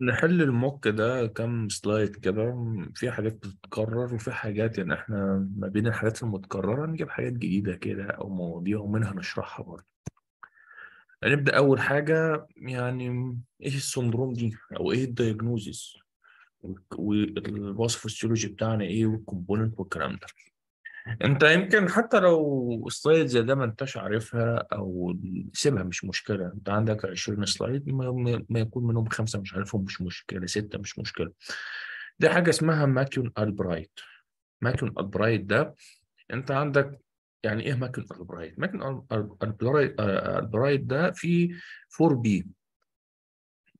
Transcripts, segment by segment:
نحل الموك ده كام سلايد كده في حاجات بتتكرر وفي حاجات يعني احنا ما بين الحاجات المتكررة نجيب حاجات جديدة كده أو مواضيع ومنها نشرحها برضه هنبدأ أول حاجة يعني إيه السندروم دي أو إيه الدايجنوزيس والوصف السيولوجي بتاعنا إيه والكومبوننت والكلام ده انت يمكن حتى لو سلايد زي ده ما انتش عارفها او سيبها مش مشكله انت عندك 20 سلايد ما, يكون منهم خمسه مش عارفهم مش مشكله سته مش مشكله دي حاجه اسمها ماكيون البرايت ماكيون البرايت ده انت عندك يعني ايه ماكيون البرايت؟ ماكيون آه، البرايت ده في 4 بي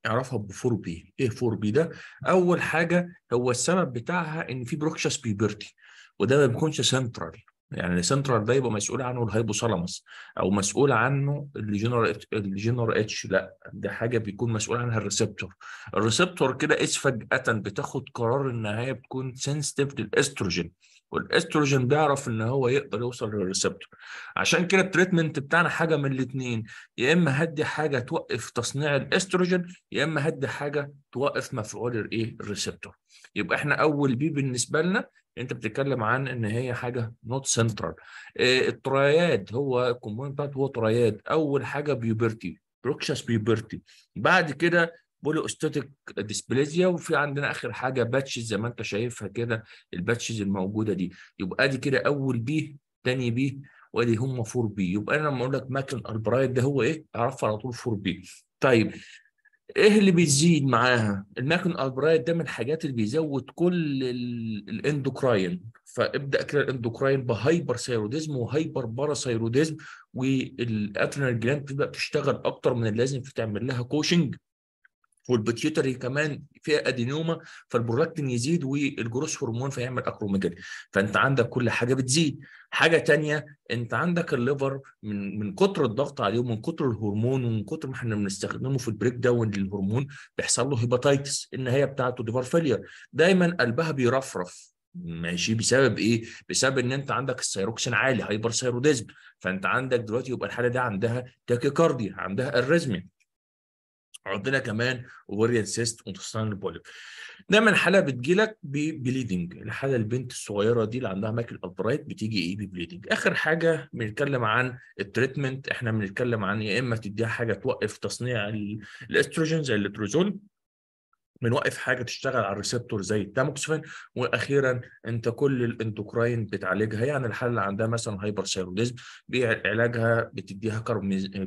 اعرفها ب 4 بي، ايه 4 بي ده؟ اول حاجه هو السبب بتاعها ان في بروكشس بيبرتي، وده ما بيكونش سنترال يعني السنترال ده يبقى مسؤول عنه الهايبوثالاموس او مسؤول عنه الجنرال الجنرال اتش لا ده حاجه بيكون مسؤول عنها الريسبتور الريسبتور كده اس فجاه بتاخد قرار ان هي بتكون سنسيتيف للاستروجين والاستروجين بيعرف ان هو يقدر يوصل للريسبتور عشان كده التريتمنت بتاعنا حاجه من الاثنين يا اما هدي حاجه توقف تصنيع الاستروجين يا اما هدي حاجه توقف مفعول الايه الريسبتور يبقى احنا اول بي بالنسبه لنا انت بتتكلم عن ان هي حاجه نوت سنترال اه الترياد هو الكومبوننت بتاعته هو ترياد اول حاجه بيوبرتي بروكشاس بيوبرتي بعد كده بولوستاتيك ديسبليزيا وفي عندنا اخر حاجه باتشز زي ما انت شايفها كده الباتشز الموجوده دي يبقى ادي كده اول بي تاني بي وادي هم فور بي يبقى انا لما اقول لك ماكن البرايت ده هو ايه اعرفه على طول فور بي طيب ايه اللي بيزيد معاها؟ الماكن البرايت ده من الحاجات اللي بيزود كل الاندوكراين فابدا كده الاندوكراين بهايبر سيروديزم وهايبر باراثايروديزم والاترينال جلاند بتبدا تشتغل اكتر من اللازم فتعمل لها كوشنج والبيتيوتري كمان فيها ادينوما فالبرولاكتين يزيد والجروس هرمون فيعمل اكروميجالي فانت عندك كل حاجه بتزيد حاجه تانية انت عندك الليفر من من كتر الضغط عليه ومن كتر الهرمون ومن كتر ما احنا بنستخدمه في البريك داون للهرمون بيحصل له هيباتيتس النهايه بتاعته ليفر فيلير دايما قلبها بيرفرف ماشي بسبب ايه؟ بسبب ان انت عندك السيروكسين عالي هايبر سيروديزم فانت عندك دلوقتي يبقى الحاله دي عندها تاكيكارديا عندها ارزميا عندنا كمان اوفريان سيست وانتستانال بوليب دايما حاله بتجيلك ببليدنج الحاله البنت الصغيره دي اللي عندها ماكل ابرايت بتيجي ايه ببليدنج اخر حاجه بنتكلم عن التريتمنت احنا بنتكلم عن يا اما تديها حاجه توقف تصنيع الاستروجين زي التروزول بنوقف حاجه تشتغل على الريسبتور زي التاموكسفين واخيرا انت كل الاندوكراين بتعالجها يعني الحاله اللي عندها مثلا هايبر هايبرثايروديزم بعلاجها بتديها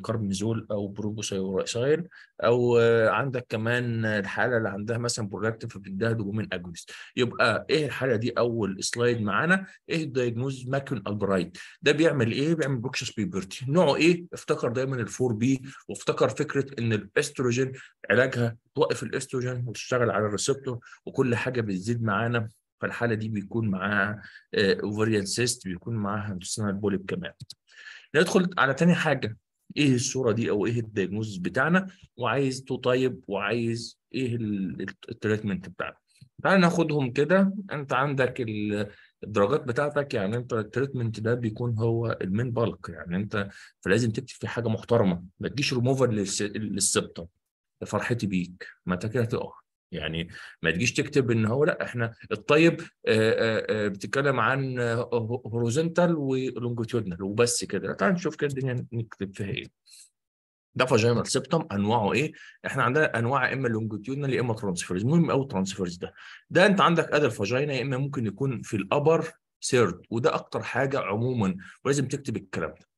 كربميزول او بروبوسايرين او عندك كمان الحاله اللي عندها مثلا برولاكتين فبتديها دوبامين اجونست يبقى ايه الحاله دي اول سلايد معانا ايه الدايجنوز ماكيون البرايت ده بيعمل ايه بيعمل بروكشس بيبرتي نوعه ايه افتكر دايما الفور بي وافتكر فكره ان الاستروجين علاجها توقف الاستروجين بتشتغل على الريسبتور وكل حاجه بتزيد معانا فالحاله دي بيكون معاها اوفريان آه، سيست بيكون معاها انتستينال بوليب كمان ندخل على تاني حاجه ايه الصوره دي او ايه الدياجنوز بتاعنا وعايز تو تايب وعايز ايه التريتمنت بتاعنا تعال ناخدهم كده انت عندك الدرجات بتاعتك يعني انت التريتمنت ده بيكون هو المين بالك يعني انت فلازم تكتب في حاجه محترمه ما تجيش ريموفر للسبتم فرحتي بيك ما انت كده هتقع يعني ما تجيش تكتب ان هو لا احنا الطيب آه، آه، آه، بتتكلم عن هوريزونتال ولونجيتيودنال وبس كده تعال نشوف كده الدنيا نكتب فيها ايه ده فاجينال سيبتم انواعه ايه؟ احنا عندنا انواع يا اما لونجيتيودنال يا اما ترانسفيرز مهم قوي الترانسفيرز ده ده انت عندك ادى الفاجينا يا اما ممكن يكون في الابر سيرد وده اكتر حاجه عموما ولازم تكتب الكلام ده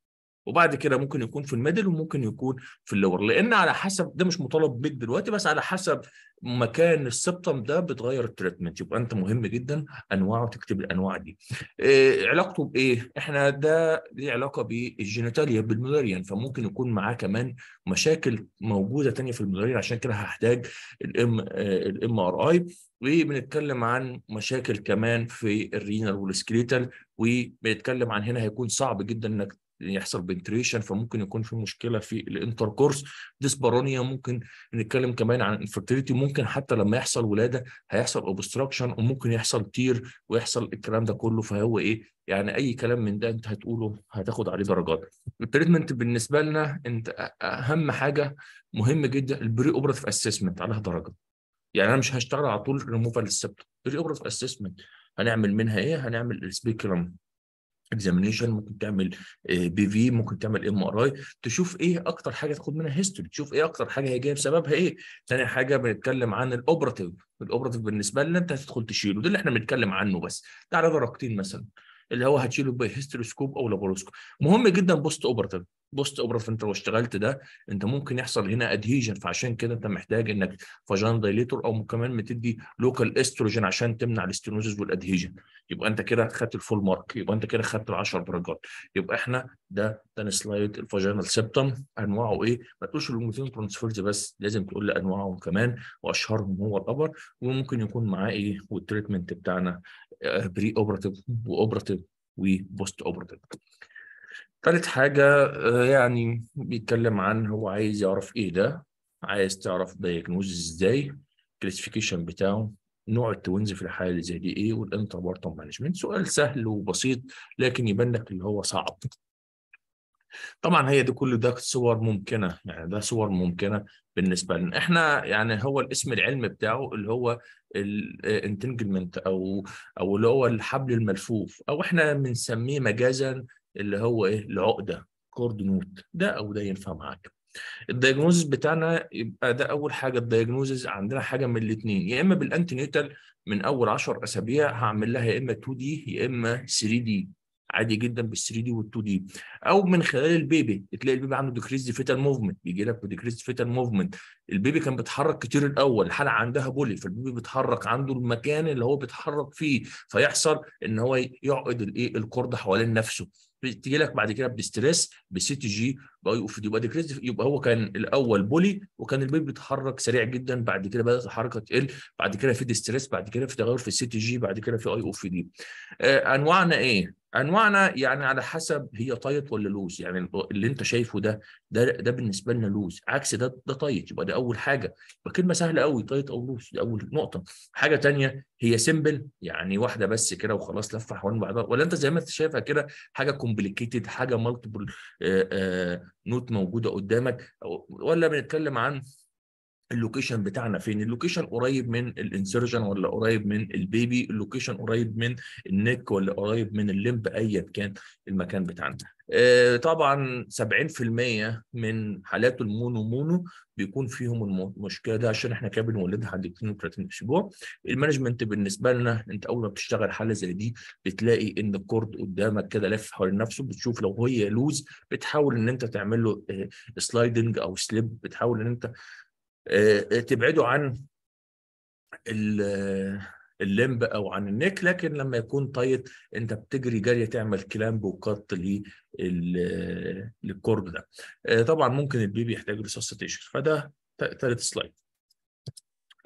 وبعد كده ممكن يكون في الميدل وممكن يكون في اللور لان على حسب ده مش مطالب بيك دلوقتي بس على حسب مكان السبتم ده بتغير التريتمنت يبقى انت مهم جدا انواعه تكتب الانواع دي إيه علاقته بايه احنا ده ليه علاقه بالجينيتاليا بالمولاريان فممكن يكون معاه كمان مشاكل موجوده تانية في المولاريان عشان كده هحتاج الام آه، الام ار اي وبنتكلم عن مشاكل كمان في الرينال والسكريتال وبنتكلم عن هنا هيكون صعب جدا انك يحصل بنتريشن فممكن يكون في مشكله في الانتركورس ديسبارونيا ممكن نتكلم كمان عن انفرتيليتي ممكن حتى لما يحصل ولاده هيحصل اوبستراكشن وممكن يحصل تير ويحصل الكلام ده كله فهو ايه يعني اي كلام من ده انت هتقوله هتاخد عليه درجات التريتمنت بالنسبه لنا انت اهم حاجه مهم جدا البري اوبراتيف اسسمنت عليها درجه يعني انا مش هشتغل على طول ريموفال السبت بري اوبراتيف اسسمنت هنعمل منها ايه هنعمل السبيكلم اكزامينيشن ممكن تعمل بي آه، في ممكن تعمل ام ار اي تشوف ايه اكتر حاجه تاخد منها هيستوري تشوف ايه اكتر حاجه هي جايه بسببها ايه ثاني حاجه بنتكلم عن الاوبراتيف الاوبراتيف بالنسبه لنا انت هتدخل تشيله ده اللي احنا بنتكلم عنه بس تعالى درجتين مثلا اللي هو هتشيله بهيستروسكوب او لابوروسكوب مهم جدا بوست اوبرتيف بوست اوبرتيف انت لو اشتغلت ده انت ممكن يحصل هنا ادهيجن فعشان كده انت محتاج انك فاجان دايليتور او كمان بتدي لوكال استروجين عشان تمنع الاستينوزيس والادهيجن يبقى انت كده خدت الفول مارك يبقى انت كده خدت ال 10 درجات يبقى احنا ده تاني سلايد الفاجينال سيبتم انواعه ايه؟ ما تقولش الهوموثين ترانسفيرز بس لازم تقول لي انواعهم كمان واشهرهم هو الابر وممكن يكون معاه ايه والتريتمنت بتاعنا بري اوبراتيف واوبراتيف وبوست اوبراتيف ثالث حاجة آه، يعني بيتكلم عن هو عايز يعرف ايه ده عايز تعرف دايجنوز ازاي الكلاسيفيكيشن بتاعه نوع التوينز في الحالة اللي زي دي ايه والانتربارتم مانجمنت سؤال سهل وبسيط لكن يبان لك اللي هو صعب طبعا هي دي كل ده صور ممكنه يعني ده صور ممكنه بالنسبه لنا احنا يعني هو الاسم العلمي بتاعه اللي هو الانتنجلمنت آه، او او اللي هو الحبل الملفوف او احنا بنسميه مجازا اللي هو ايه العقده كورد نوت ده او ده ينفع معاك الدياجنوزز بتاعنا يبقى ده اول حاجه الدياجنوزز عندنا حاجه من الاثنين يا اما بالانتي من اول 10 اسابيع هعمل لها يا اما 2 دي يا اما 3 دي عادي جدا بال 3 دي وال 2 دي او من خلال البيبي تلاقي البيبي عنده ديكريز فيتال موفمنت بيجي لك بديكريز فيتال موفمنت البيبي كان بيتحرك كتير الاول الحلقه عندها بولي فالبيبي بيتحرك عنده المكان اللي هو بيتحرك فيه فيحصل ان هو يعقد الايه القرده حوالين نفسه تيجي لك بعد كده بستريس بسي تي جي يبقى ديكريز يبقى هو كان الاول بولي وكان البيبي بيتحرك سريع جدا بعد كده بدات الحركه تقل بعد كده في ديستريس بعد كده في تغير في السي تي جي بعد كده في اي او في دي آه انواعنا ايه انواعنا يعني على حسب هي طايت ولا لوز يعني اللي انت شايفه ده ده ده بالنسبه لنا لوز عكس ده ده طايت يبقى ده اول حاجه يبقى سهله قوي طايت او لوز دي اول نقطه حاجه ثانيه هي سيمبل يعني واحده بس كده وخلاص لفه حوالين بعضها ولا انت زي ما انت شايفها كده حاجه كومبليكيتد حاجه مالتيبل نوت موجوده قدامك ولا بنتكلم عن اللوكيشن بتاعنا فين اللوكيشن قريب من الانسرجن ولا قريب من البيبي اللوكيشن قريب من النك ولا قريب من الليمب ايا كان المكان بتاعنا آه، طبعا 70% من حالات المونو مونو بيكون فيهم المشكله ده عشان احنا كده بنولدها عند 32 اسبوع المانجمنت بالنسبه لنا انت اول ما بتشتغل حاله زي دي بتلاقي ان الكورد قدامك كده لف حوالين نفسه بتشوف لو هي لوز بتحاول ان انت تعمل له سلايدنج آه، او سليب بتحاول ان انت آه، آه، تبعده عن آه، اللمب او عن النك لكن لما يكون طيط انت بتجري جاريه تعمل كلامب وقط للكورب ده طبعا ممكن البيبي يحتاج ريسوسيتيشن فده ثالث سلايد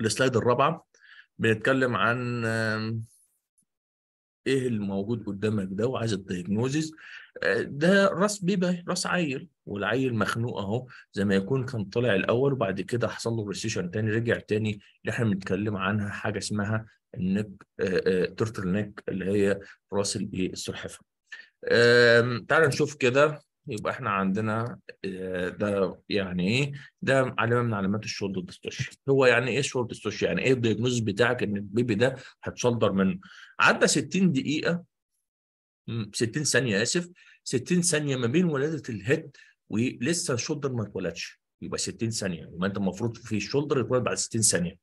السلايد الرابعه بنتكلم عن ايه الموجود قدامك ده وعايز الدايجنوزز ده راس بيبي راس عيل والعيل مخنوق اهو زي ما يكون كان طالع الاول وبعد كده حصل له ريسيشن تاني رجع تاني اللي احنا بنتكلم عنها حاجه اسمها النك تورتل آه، نك آه، اللي هي راس إيه، السلحفه تعال نشوف كده يبقى احنا عندنا آه، ده يعني ايه ده علامه من علامات الشولدر ديستوشن هو يعني ايه شولد ديستوشن يعني ايه الدياجنوز بتاعك ان البيبي ده هتشلدر منه عدى 60 دقيقه 60 ثانيه اسف 60 ثانيه ما بين ولاده الهيد ولسه الشولدر ما اتولدش يبقى 60 ثانيه يبقى انت المفروض في الشولدر يتولد بعد 60 ثانيه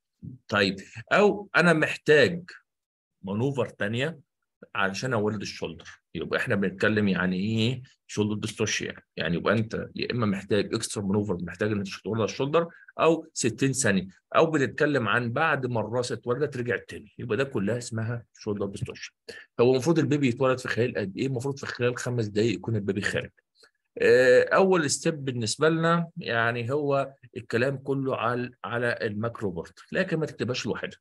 طيب او انا محتاج مانوفر ثانيه علشان اولد الشولدر يبقى احنا بنتكلم يعني ايه شولدر ديستوشيا يعني يعني يبقى انت يا اما محتاج اكسترا مانوفر محتاج ان انت تولد الشولدر او 60 ثانيه او بنتكلم عن بعد ما الراس اتولدت رجعت تاني يبقى ده كلها اسمها شولدر ديستوشيا هو المفروض البيبي يتولد في خلال قد ايه المفروض في خلال خمس دقائق يكون البيبي خارج آه، اول ستيب بالنسبه لنا يعني هو الكلام كله على على الماكرو بورد لكن ما تكتبهاش لوحدها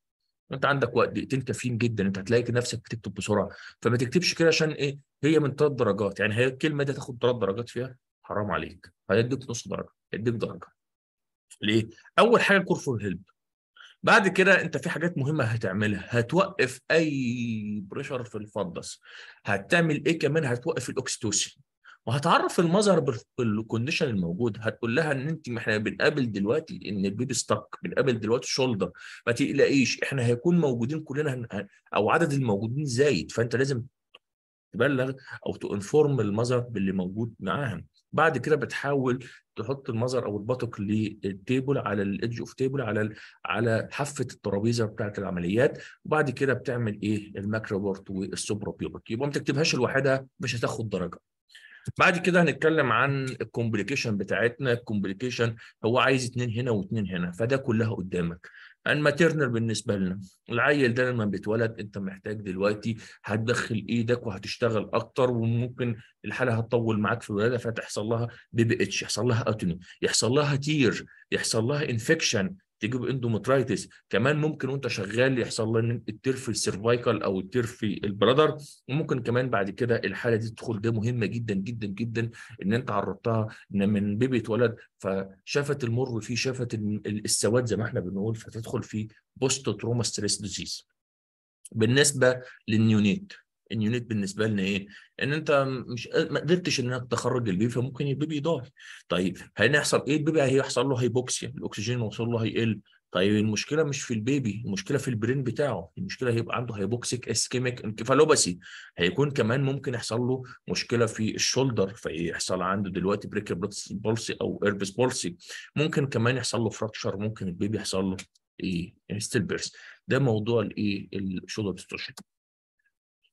انت عندك وقت دقيقتين كافيين جدا انت هتلاقي نفسك بتكتب بسرعه فما تكتبش كده عشان ايه هي من ثلاث درجات يعني هي الكلمه دي تاخد ثلاث درجات فيها حرام عليك هيديك نص درجه هيديك درجه ليه اول حاجه الكور فور هيلب بعد كده انت في حاجات مهمه هتعملها هتوقف اي بريشر في الفضس هتعمل ايه كمان هتوقف الاكسيتوسين وهتعرف المذر بالكونديشن الموجود هتقول لها ان انت ما احنا بنقابل دلوقتي ان البيبي ستك بنقابل دلوقتي شولدر ما تقلقيش احنا هيكون موجودين كلنا هن... او عدد الموجودين زايد فانت لازم تبلغ او تنفورم المذر باللي موجود معاها بعد كده بتحاول تحط المذر او الباتوك للتيبل على الايدج اوف تيبل على على حافه الترابيزه بتاعه العمليات وبعد كده بتعمل ايه الماكرو والسوبر والسوبروبيورت يبقى ما تكتبهاش لوحدها مش هتاخد درجه بعد كده هنتكلم عن الكومبليكيشن بتاعتنا الكومبليكيشن هو عايز اتنين هنا واتنين هنا فده كلها قدامك الماتيرنال بالنسبه لنا العيل ده لما بيتولد انت محتاج دلوقتي هتدخل ايدك وهتشتغل اكتر وممكن الحاله هتطول معاك في الولاده فتحصل لها بي بي اتش يحصل لها اتوني يحصل لها تير يحصل لها انفكشن تجيب اندومترايتس كمان ممكن وانت شغال يحصل لك التير في السيرفايكال او التير في البرادر وممكن كمان بعد كده الحاله دي تدخل ده مهمه جدا جدا جدا ان انت عرضتها ان من بيبي اتولد فشافت المر فيه شافت السواد زي ما احنا بنقول فتدخل في بوست تروما ستريس ديزيز بالنسبه للنيونيت ان يونت بالنسبه لنا ايه؟ ان انت مش ما قدرتش انك تخرج البيبي فممكن البيبي يضاهي. طيب هيحصل ايه؟ البيبي هيحصل له هيبوكسيا، الاكسجين وصل له هيقل، طيب المشكله مش في البيبي المشكله في البرين بتاعه المشكله هيبقى عنده هيبوكسيك اسكيميك انكفالوباسي هيكون كمان ممكن يحصل له مشكله في الشولدر فيحصل عنده دلوقتي بريكر بولسي او ايربس بولسي ممكن كمان يحصل له فراكشر ممكن البيبي يحصل له ايه ستيل بيرس ده موضوع الايه الشولدر ديستورشن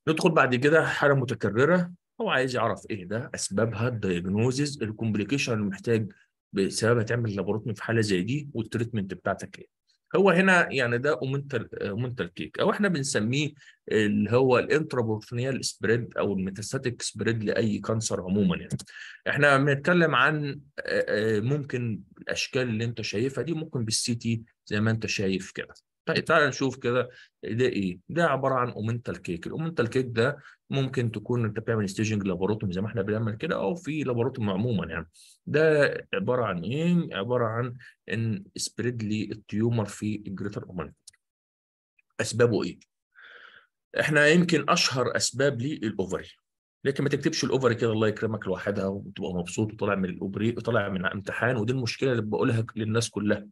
ندخل بعد كده حاله متكرره هو عايز يعرف ايه ده اسبابها الدايجنوزز الكومبليكيشن اللي محتاج بسببها تعمل لابوراتوري في حاله زي دي والتريتمنت بتاعتك ايه هو هنا يعني ده اومنتال اومنتال كيك او احنا بنسميه اللي هو الانترابورتنيال سبريد او الميتاستاتيك سبريد لاي كانسر عموما يعني احنا بنتكلم عن ممكن الاشكال اللي انت شايفها دي ممكن بالسي تي زي ما انت شايف كده طيب تعال نشوف كده ده ايه ده عباره عن اومنتال كيك الاومنتال كيك ده ممكن تكون انت بتعمل ستيجنج لابوروتوم زي ما احنا بنعمل كده او في لابوروتوم عموما يعني ده عباره عن ايه عباره عن ان سبريد لي التيومر في الجريتر اومنتال اسبابه ايه احنا يمكن اشهر اسباب ليه الاوفري لكن ما تكتبش الاوفري كده الله يكرمك لوحدها وتبقى مبسوط وطالع من الاوبري وطالع من امتحان ودي المشكله اللي بقولها للناس كلها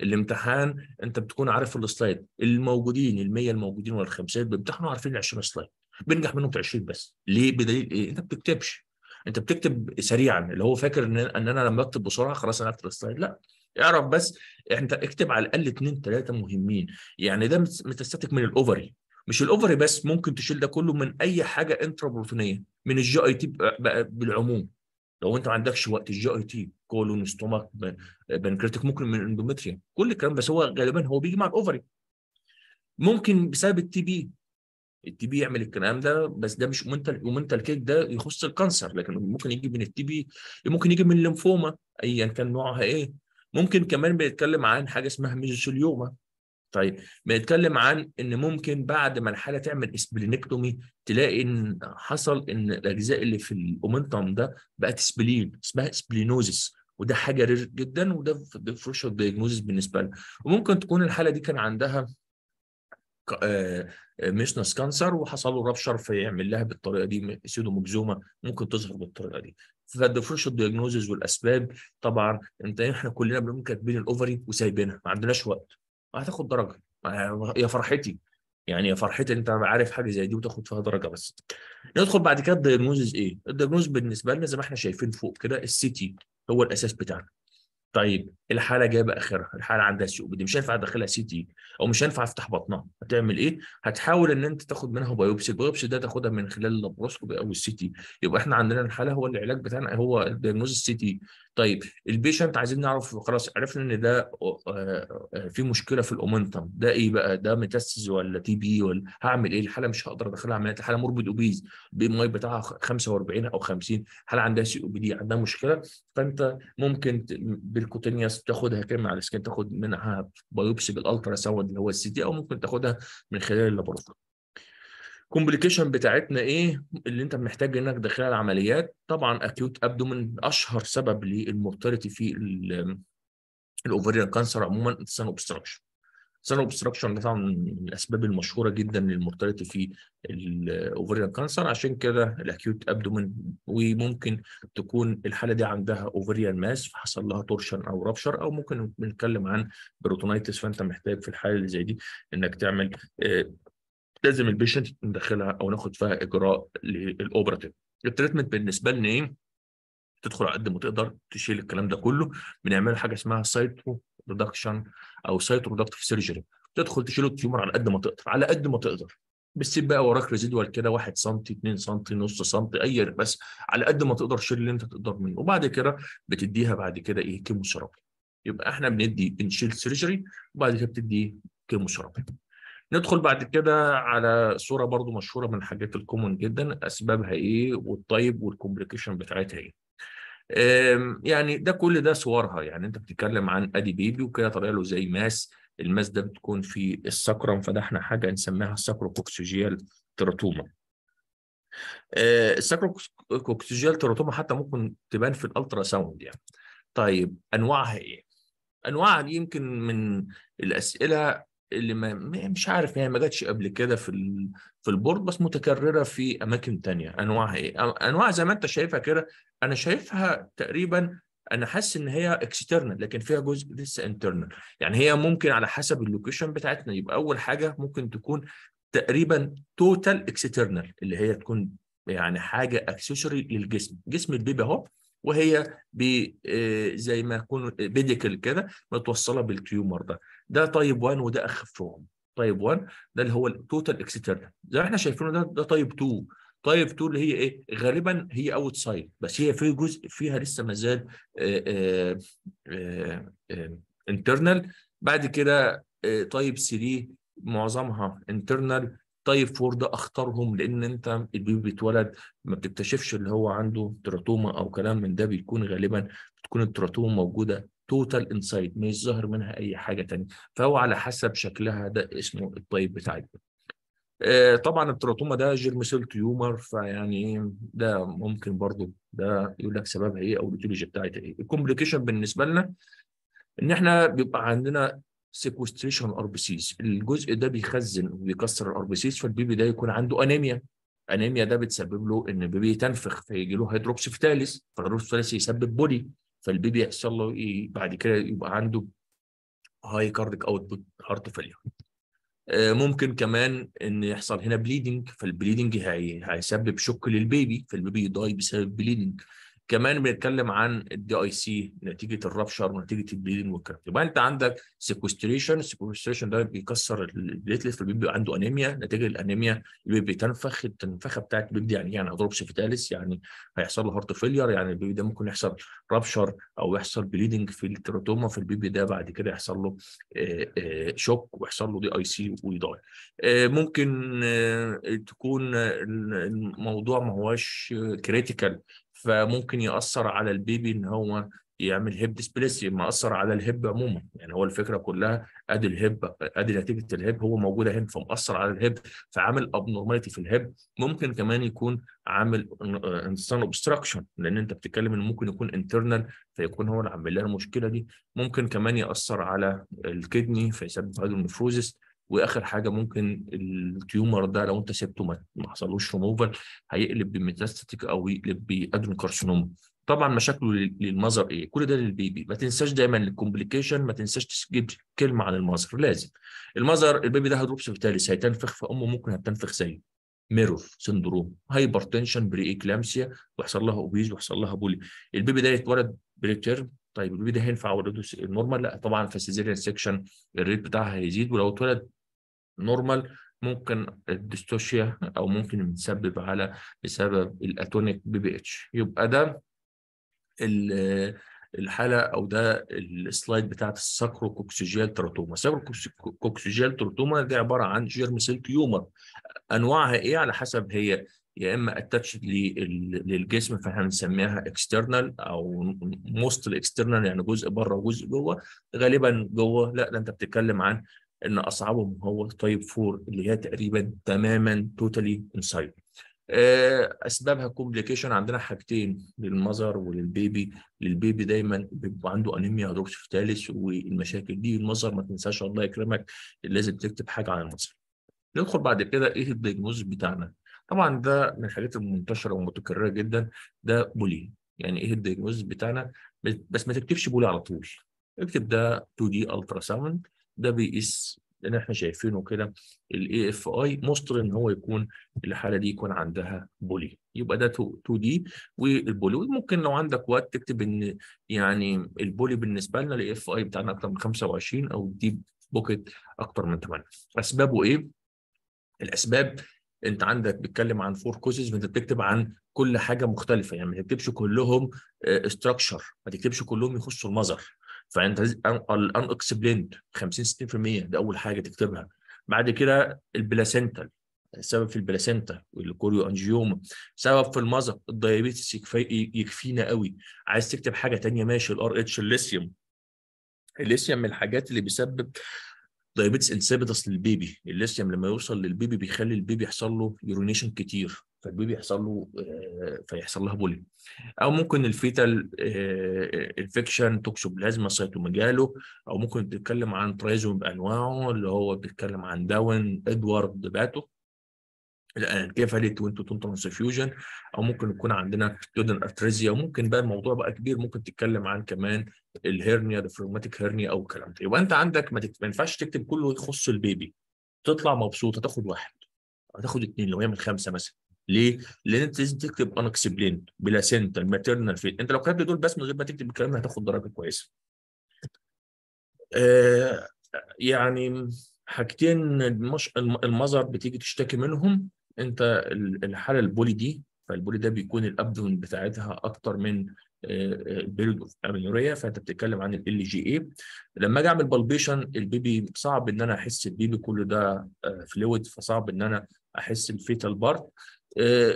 الامتحان انت بتكون عارف السلايد الموجودين ال 100 الموجودين ولا ال 50 بيمتحنوا عارفين ال 20 سلايد بنجح منهم في 20 بس ليه بدليل ايه انت ما بتكتبش انت بتكتب سريعا اللي هو فاكر ان ان انا لما اكتب بسرعه خلاص انا اكتب السلايد لا اعرف بس انت اكتب على الاقل اثنين ثلاثه مهمين يعني ده متستاتيك من الاوفري مش الاوفري بس ممكن تشيل ده كله من اي حاجه انترا بروتونيه من الجي اي تي بالعموم لو انت ما عندكش وقت الجي اي تي كولون ستومك بنكريتك ممكن من اندومتريا كل الكلام بس هو غالبا هو بيجي مع الاوفري ممكن بسبب التي بي التي بي يعمل الكلام ده بس ده مش ومنتال ومنتال كيك ده يخص الكانسر لكن ممكن يجي من التي بي ممكن يجي من الليمفوما ايا كان نوعها ايه ممكن كمان بيتكلم عن حاجه اسمها ميزوسيليوما طيب بنتكلم عن ان ممكن بعد ما الحاله تعمل اسبلينكتومي تلاقي ان حصل ان الاجزاء اللي في الاومنتم ده بقت سبلين اسمها سبلينوزس وده حاجه رير جدا وده ديفرشال دايجنوزس بالنسبه لها وممكن تكون الحاله دي كان عندها ميشنس كانسر آه، آه، وحصل له رابشر فيعمل لها بالطريقه دي مجزومة ممكن تظهر بالطريقه دي فالديفرشال دايجنوزس والاسباب طبعا انت احنا كلنا بنقوم كاتبين الاوفري وسايبينها ما عندناش وقت هتاخد درجه آه، يا فرحتي يعني يا فرحتي انت عارف حاجه زي دي وتاخد فيها درجه بس ندخل بعد كده الدياجنوزز ايه الدياجنوز بالنسبه لنا زي ما احنا شايفين فوق كده السيتي هو الاساس بتاعنا طيب الحاله جايبه اخرها الحاله عندها سي او بي دي مش هينفع ادخلها سي تي او مش هينفع افتح بطنها هتعمل ايه هتحاول ان انت تاخد منها بايوبسي البايوبسي ده تاخدها من خلال اللابروسكوبي او السي تي يبقى احنا عندنا الحاله هو العلاج بتاعنا هو الدياجنوز السي تي طيب البيشنت عايزين نعرف خلاص عرفنا ان ده آه، آه، في مشكله في الاومنتم ده ايه بقى ده ميتاستيز ولا تي بي ولا هعمل ايه الحاله مش هقدر ادخلها عمليات الحاله مربد اوبيز بي ام اي بتاعها 45 او 50 هل عندها سي او بي دي عندها مشكله فانت ممكن بالكوتينيوس تاخدها كده على الاسكان تاخد منها بايوبسي بالالترا ساوند اللي هو السي دي او ممكن تاخدها من خلال اللابوراتوري كومبليكيشن بتاعتنا ايه اللي انت محتاج انك تدخلها العمليات طبعا اكيوت ابدومن اشهر سبب للمورتاليتي في الاوفريان كانسر عموما سن اوبستراكشن سن اوبستراكشن ده طبعا من الاسباب المشهوره جدا للمورتاليتي في الاوفريان كانسر عشان كده الاكيوت ابدومن وممكن تكون الحاله دي عندها اوفريان ماس فحصل لها تورشن او رابشر او ممكن بنتكلم عن بروتونايتس فانت محتاج في الحاله اللي زي دي انك تعمل آه، لازم البيشنت ندخلها او ناخد فيها اجراء للاوبراتيف التريتمنت بالنسبه لنا ايه تدخل على قد ما تقدر تشيل الكلام ده كله بنعمل حاجه اسمها سايتو ريدكشن او سايتو ريدكتيف سيرجري تدخل تشيل التيومر على قد ما تقدر على قد ما تقدر بتسيب بقى وراك ريزيدوال كده 1 سم 2 سم نص سم اي بس على قد ما تقدر شيل اللي انت تقدر منه وبعد كده بتديها بعد كده ايه كيموثيرابي يبقى احنا بندي بنشيل سيرجري وبعد كده بتدي كيموثيرابي ندخل بعد كده على صوره برضو مشهوره من الحاجات الكومون جدا اسبابها ايه والطيب والكومبليكيشن بتاعتها ايه يعني ده كل ده صورها يعني انت بتتكلم عن ادي بيبي وكده طالع له زي ماس الماس ده بتكون في السكرم فده احنا حاجه نسميها سكروكوكسيجيال تراتوما السكروكوكسيجيال تراتوما حتى ممكن تبان في الالترا ساوند يعني طيب انواعها ايه انواعها دي يمكن من الاسئله اللي ما مش عارف يعني ما جاتش قبل كده في في البورد بس متكرره في اماكن تانية انواعها ايه انواع زي ما انت شايفها كده انا شايفها تقريبا انا حاسس ان هي اكسترنال لكن فيها جزء لسه انترنال يعني هي ممكن على حسب اللوكيشن بتاعتنا يبقى اول حاجه ممكن تكون تقريبا توتال اكسترنال اللي هي تكون يعني حاجه اكسسوري للجسم جسم البيبي اهو وهي آه، زي ما يكون بيديكل آه، كده متوصله بالتيومر ده ده تايب 1 وده اخفهم تايب 1 ده اللي هو التوتال اكسترنال زي ما احنا شايفينه ده ده تايب 2 تايب 2 اللي هي ايه غالبا هي اوت سايد بس هي في جزء فيها لسه ما زال انترنال آه، بعد كده تايب 3 معظمها انترنال طيب ده اخطرهم لان انت البيبي بيتولد ما بتكتشفش اللي هو عنده تراتوما او كلام من ده بيكون غالبا بتكون التراتوما موجوده توتال انسايد مش ظاهر منها اي حاجه ثانيه فهو على حسب شكلها ده اسمه الطيب بتاعتنا آه، طبعا التراتوما ده جيرم سيل تيومر فيعني ده ممكن برضه ده يقول لك سببها ايه او الاتيولوجي بتاعتها ايه الكومبليكيشن بالنسبه لنا ان احنا بيبقى عندنا سيكوستريشن ار بي سيز الجزء ده بيخزن وبيكسر الار بي سيز فالبيبي ده يكون عنده انيميا انيميا ده بتسبب له ان البيبي يتنفخ فيجي له هيدروكسيفتاليس فالهيدروكسيفتاليس يسبب بولي فالبيبي يحصل له ايه بعد كده يبقى عنده هاي كارديك اوتبوت هارت فيلير ممكن كمان ان يحصل هنا بليدنج فالبليدنج هيسبب شك للبيبي فالبيبي يضاي بسبب بليدنج كمان بنتكلم عن الدي اي سي نتيجه الرابشر ونتيجه البليدنج والكلام يبقى انت عندك سيكوستريشن سيكوستريشن ده بيكسر البليتلت فبيبقى عنده انيميا نتيجه الانيميا البيبي تنفخ التنفخه بتاعت البيبي يعني يعني هضرب فيتالس يعني هيحصل له هارت فيلير يعني البيبي ده ممكن يحصل رابشر او يحصل بليدنج في التراتوما في البيبي ده بعد كده يحصل له شوك آه، آه، ويحصل له دي اي سي ويضاعف ممكن آه، تكون الموضوع ما هواش كريتيكال فممكن ياثر على البيبي ان هو يعمل هيب ديسبليسي مأثر على الهب عموما يعني هو الفكره كلها ادي الهب ادي نتيجه الهب هو موجوده هنا فمأثر على الهب فعامل ابنورماليتي في الهب ممكن كمان يكون عامل انسان اوبستراكشن لان انت بتتكلم انه ممكن يكون انترنال فيكون هو اللي عامل لنا المشكله دي ممكن كمان ياثر على الكدني فيسبب هايدرونفروزس واخر حاجه ممكن التيومر ده لو انت سبته ما حصلوش ريموفال هيقلب بميتاستيك او يقلب كارسينوما طبعا مشاكله للمظهر ايه كل ده للبيبي ما تنساش دايما الكومبليكيشن ما تنساش تجيب كلمه عن المظهر لازم المظهر البيبي ده هيدروب سيفتاليس هيتنفخ في امه ممكن هتنفخ زيه ميرور سندروم هايبر تنشن بري اكلامسيا ويحصل لها اوبيز ويحصل لها بولي البيبي ده يتولد بريتيرم طيب البيبي ده هينفع اولاده نورمال لا طبعا فالسيزيريان سيكشن الريت بتاعها هيزيد ولو اتولد نورمال ممكن الدستوشيا او ممكن متسبب على بسبب الاتونيك بي بي اتش يبقى ده الحاله او ده السلايد بتاعت الساكروكوكسيجيال تروتوما الساكروكوكسيجيال تروتوما دي عباره عن جيرم سيل تيومر انواعها ايه على حسب هي يا اما اتاتش للجسم فاحنا بنسميها اكسترنال او موست الاكسترنال يعني جزء بره وجزء جوه غالبا جوه لا ده انت بتتكلم عن ان اصعبهم هو تايب 4 اللي هي تقريبا تماما توتالي انسايد آه، اسبابها كومبليكيشن عندنا حاجتين للمذر وللبيبي للبيبي دايما بيبقى عنده انيميا هيدروكسيفيتاليس والمشاكل دي المذر ما تنساش الله يكرمك لازم تكتب حاجه عن المذر ندخل بعد كده ايه الدياجنوز بتاعنا طبعا ده من الحاجات المنتشره والمتكرره جدا ده بولي يعني ايه الدياجنوز بتاعنا بس ما تكتبش بولي على طول اكتب ده 2 دي الترا ساوند ده بيقيس لان احنا شايفينه كده الاي اف اي مستر ان هو يكون الحاله دي يكون عندها بولي يبقى ده 2 دي والبولي ممكن لو عندك وقت تكتب ان يعني البولي بالنسبه لنا الاي اف اي بتاعنا اكتر من 25 او الديب بوكيت اكتر من 8 اسبابه ايه؟ الاسباب انت عندك بتتكلم عن فور كوزز فانت بتكتب عن كل حاجه مختلفه يعني ما تكتبش كلهم استراكشر آه، ما تكتبش كلهم يخشوا المظهر فانت الان اكسبليند 50 60% ده اول حاجه تكتبها بعد كده البلاسنتال سبب في البلاسنتا والكوريو انجيوما سبب في المزق الدايابيتس يكفي يكفينا قوي عايز تكتب حاجه تانية ماشي الار اتش الليثيوم الليثيوم من الحاجات اللي بيسبب دايابيتس انسيبيدس للبيبي الليثيوم لما يوصل للبيبي بيخلي البيبي يحصل له يورينيشن كتير فالبيبي يحصل له آه، فيحصل لها بولي او ممكن الفيتال انفكشن توكسوبلازما سيتوميجالو او ممكن تتكلم عن ترايزوم بانواعه اللي هو بيتكلم عن داون ادوارد باتو الان كيف هل توينتو او ممكن يكون عندنا يودن ارتريزيا وممكن بقى الموضوع بقى كبير ممكن تتكلم عن كمان الهيرنيا ديفورماتيك هيرنيا او الكلام ده يبقى انت عندك ما, ينفعش تكتب كله يخص البيبي تطلع مبسوط هتاخد واحد هتاخد اثنين لو هي من خمسه مثلا ليه؟ لان انت لازم تكتب انكسبلين بلاسنتال ماتيرنال فيت انت لو كتبت دول بس من غير ما تكتب الكلام ده هتاخد درجه كويسه. آه يعني حاجتين المش... المذر بتيجي تشتكي منهم انت الحاله البولي دي فالبولي ده بيكون الابدون بتاعتها اكتر من البيريود اوف امينوريا فانت بتتكلم عن ال جي اي لما اجي اعمل بالبيشن البيبي صعب ان انا احس البيبي كله ده فلويد فصعب ان انا احس الفيتال بارت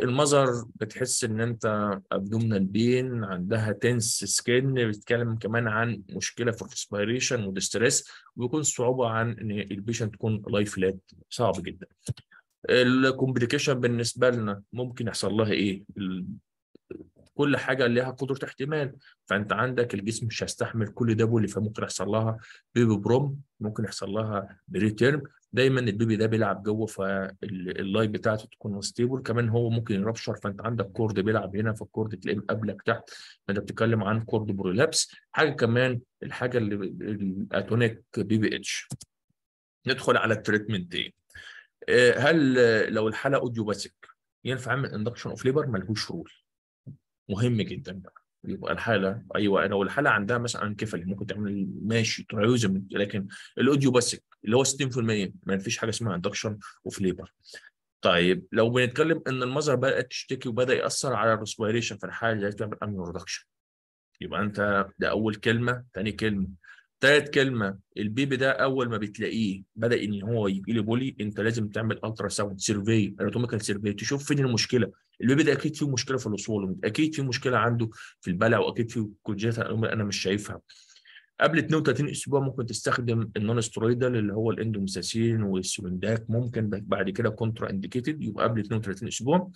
المظهر بتحس ان انت ابدومنا البين عندها تنس سكين بتتكلم كمان عن مشكله في الريسبيريشن والستريس وبيكون صعوبه عن ان البيشنت تكون لايف فلات صعب جدا الكومبليكيشن بالنسبه لنا ممكن يحصل لها ايه كل حاجه ليها قدره احتمال فانت عندك الجسم مش هيستحمل كل ده بولي فممكن يحصل لها بيبي بروم ممكن يحصل لها بريتيرم دايما البيبي ده بيلعب جوه فاللايف بتاعته تكون ستيبل كمان هو ممكن يربشر فانت عندك كورد بيلعب هنا فالكورد تلاقيه مقابلك تحت فانت بتتكلم عن كورد برولابس حاجه كمان الحاجه اللي الاتونيك بي بي اتش ندخل على التريتمنت ايه آه، هل لو الحاله اوديو باسك ينفع اعمل اندكشن اوف ليبر ملهوش رول مهم جدا بقى يبقى الحاله ايوه لو الحاله عندها مثلا انكفالي ممكن تعمل ماشي تعوزم لكن الاوديو باسك اللي هو 60% ما فيش حاجه اسمها اندكشن اوف ليبر طيب لو بنتكلم ان المظهر بدات تشتكي وبدا ياثر على الريسبيريشن في الحاله اللي بتعمل اميون ريدكشن يبقى انت ده اول كلمه ثاني كلمه تالت كلمه البيبي ده اول ما بتلاقيه بدا ان هو يجي له بولي انت لازم تعمل الترا ساوند سيرفي اناتوميكال سيرفي تشوف فين المشكله البيبي ده اكيد فيه مشكله في الوصول اكيد فيه مشكله عنده في البلع واكيد فيه كونجيتا انا مش شايفها قبل 32 اسبوع ممكن تستخدم النون سترويدال اللي هو الاندوميساسين والسولنداك ممكن بعد كده كونترا انديكيتد يبقى قبل 32 اسبوع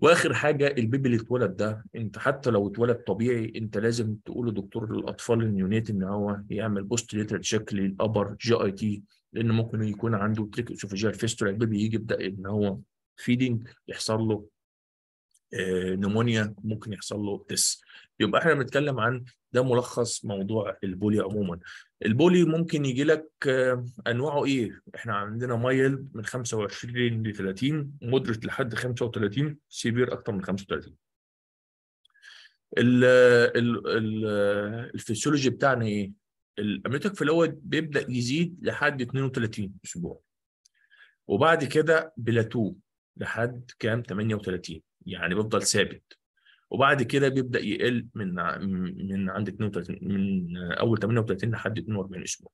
واخر حاجه البيبي اللي اتولد ده انت حتى لو اتولد طبيعي انت لازم تقول لدكتور الاطفال النيونات ان هو يعمل بوست ليتر تشيك للابر جي اي تي لان ممكن يكون عنده تريك اسوفيجيال فيستولا البيبي يجي يبدا ان هو فيدنج يحصل له آه، نمونيا ممكن يحصل له تس يبقى احنا بنتكلم عن ده ملخص موضوع البولي عموما البولي ممكن يجي لك آه، انواعه ايه احنا عندنا مايل من 25 ل 30 مودريت لحد 35 سيبير اكتر من 35 ال ال الفسيولوجي بتاعنا ايه الاميوتيك فلويد بيبدا يزيد لحد 32 اسبوع وبعد كده بلاتو لحد كام 38 يعني بيفضل ثابت وبعد كده بيبدا يقل من من عند 32 من اول 38 لحد 42 اسبوع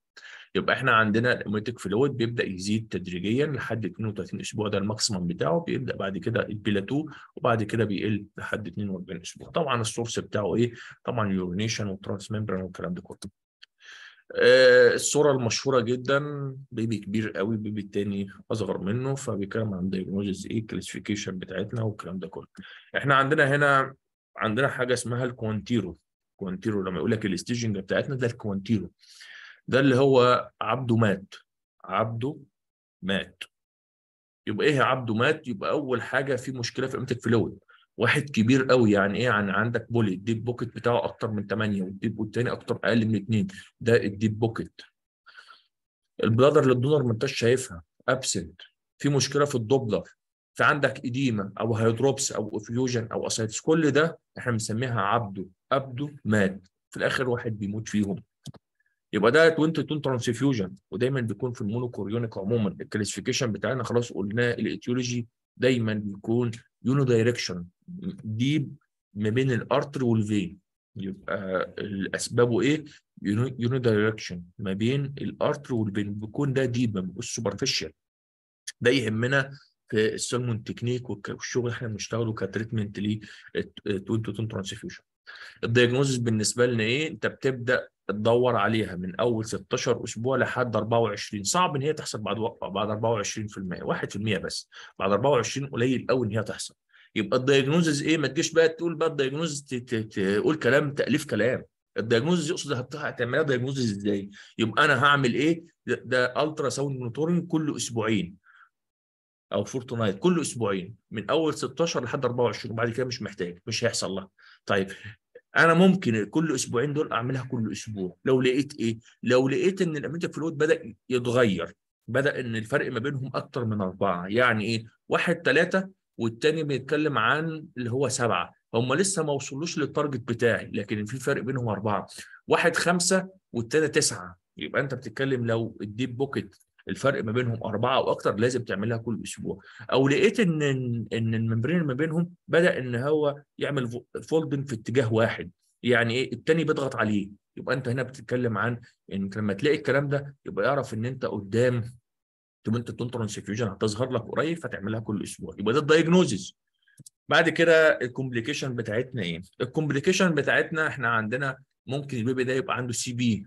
يبقى احنا عندنا الميتك فلويد بيبدا يزيد تدريجيا لحد 32 اسبوع ده الماكسيمم بتاعه بيبدا بعد كده البلاتو وبعد كده بيقل لحد 42 اسبوع طبعا السورس بتاعه ايه طبعا اليورينيشن والترانس ميمبران والكلام ده كله آه، الصورة المشهورة جدا بيبي كبير قوي بيبي التاني أصغر منه فبيتكلم عن دايجنوزز إيه الكلاسيفيكيشن بتاعتنا والكلام ده كله إحنا عندنا هنا عندنا حاجة اسمها الكوانتيرو كوانتيرو لما يقول لك الاستيجنج بتاعتنا ده الكوانتيرو ده اللي هو عبده مات عبده مات يبقى ايه عبده مات يبقى اول حاجه في مشكله في قيمه فلويد واحد كبير قوي يعني ايه يعني عندك بولي الديب بوكيت بتاعه اكتر من 8 والديب والتاني اكتر اقل من 2 ده الديب بوكيت البلادر للدونر ما انتش شايفها ابسنت في مشكله في الدوبلر في عندك اديما او هيدروبس او افيوجن او اسايتس كل ده احنا بنسميها عبده ابدو مات في الاخر واحد بيموت فيهم يبقى ده 22 ترانسفيوجن ودايما بيكون في المونوكوريونيك عموما الكلاسيفيكيشن بتاعنا خلاص قلناه الايتيولوجي دايما بيكون يونو دايركشن ديب ما بين الارتر والفين يبقى الاسباب ايه؟ يونو دايركشن ما بين الارتر والفين بيكون ده ديب ما بيكونش سوبرفيشال ده يهمنا في السلمون تكنيك والشغل اللي احنا بنشتغله كتريتمنت للتوين تو تون ترانسفيوشن الدياجنوزس بالنسبه لنا ايه انت بتبدا تدور عليها من اول 16 اسبوع لحد 24 صعب ان هي تحصل بعد بعد 24% 1% بس بعد 24 قليل قوي ان هي تحصل يبقى الدياجنوزز ايه ما تجيش بقى تقول بقى الدياجنوزز تقول كلام تاليف كلام الدياجنوزز يقصد هتعملها دياجنوزز ازاي يبقى انا هعمل ايه ده, ده الترا ساوند مونيتورنج كل اسبوعين او فورتنايت كل اسبوعين من اول 16 لحد 24 وبعد كده مش محتاج مش هيحصل لها طيب انا ممكن كل اسبوعين دول اعملها كل اسبوع لو لقيت ايه لو لقيت ان الامينتك فلويد بدا يتغير بدا ان الفرق ما بينهم اكتر من اربعه يعني ايه واحد ثلاثه والتاني بيتكلم عن اللي هو سبعه هم لسه ما وصلوش للتارجت بتاعي لكن في فرق بينهم اربعه واحد خمسه والتاني تسعه يبقى انت بتتكلم لو الديب بوكيت الفرق ما بينهم اربعه او اكثر لازم تعملها كل اسبوع او لقيت ان ان الممبرين ما بينهم بدا ان هو يعمل فولدنج في اتجاه واحد يعني ايه التاني بيضغط عليه يبقى انت هنا بتتكلم عن ان لما تلاقي الكلام ده يبقى اعرف ان انت قدام انت تنترن سيفيوجن هتظهر لك قريب فتعملها كل اسبوع يبقى ده الدايجنوزز بعد كده الكومبليكيشن بتاعتنا ايه؟ الكومبليكيشن بتاعتنا احنا عندنا ممكن البيبي ده يبقى عنده سي بي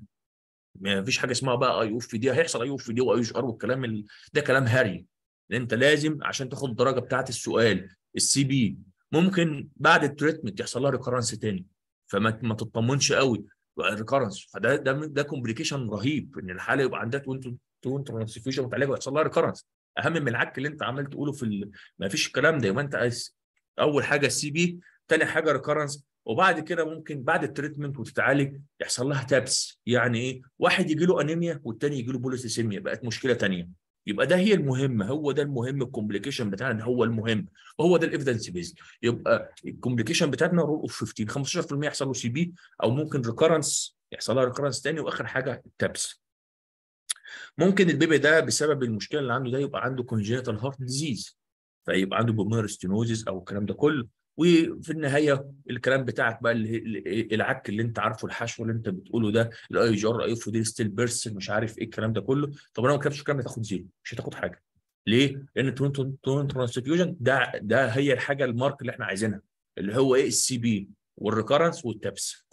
ما فيش حاجه اسمها بقى اي اوف في دي هيحصل اي اوف في دي واي ار والكلام ال... ده كلام هري لان انت لازم عشان تاخد الدرجه بتاعه السؤال السي بي ممكن بعد التريتمنت يحصل لها ريكرنس تاني فما ما تطمنش قوي ريكرنس فده ده ده كومبليكيشن رهيب ان الحاله يبقى عندها تو تو ترانسفيوجن وتعالج ويحصل لها ريكرنس اهم من العك اللي انت عمال تقوله في ال... ما فيش الكلام ده يبقى انت عايز اول حاجه السي بي ثاني حاجه ريكرنس وبعد كده ممكن بعد التريتمنت وتتعالج يحصل لها تابس يعني ايه واحد يجي له انيميا والتاني يجي له بوليسيسيميا بقت مشكله ثانيه يبقى ده هي المهم هو ده المهم الكومبليكيشن بتاعنا هو المهم وهو ده الايفيدنس بيز يبقى الكومبليكيشن بتاعتنا رول اوف 15 15% يحصل له سي بي او ممكن ريكرنس يحصل لها ريكرنس ثاني واخر حاجه التابس ممكن البيبي ده بسبب المشكله اللي عنده ده يبقى عنده كونجنتال هارت ديزيز فيبقى عنده بومير ستينوزيز او الكلام ده كله وفي النهايه الكلام بتاعك بقى اللي إيه، العك اللي انت عارفه الحشو اللي انت بتقوله ده الاي جي ار اي دي ستيل بيرسن مش عارف ايه الكلام ده كله طب انا ما كتبتش الكلام ده تاخد زيرو مش هتاخد حاجه ليه؟ لان تون ترانسفيوجن ده ده هي الحاجه المارك اللي احنا عايزينها اللي هو ايه السي بي والريكرنس والتبس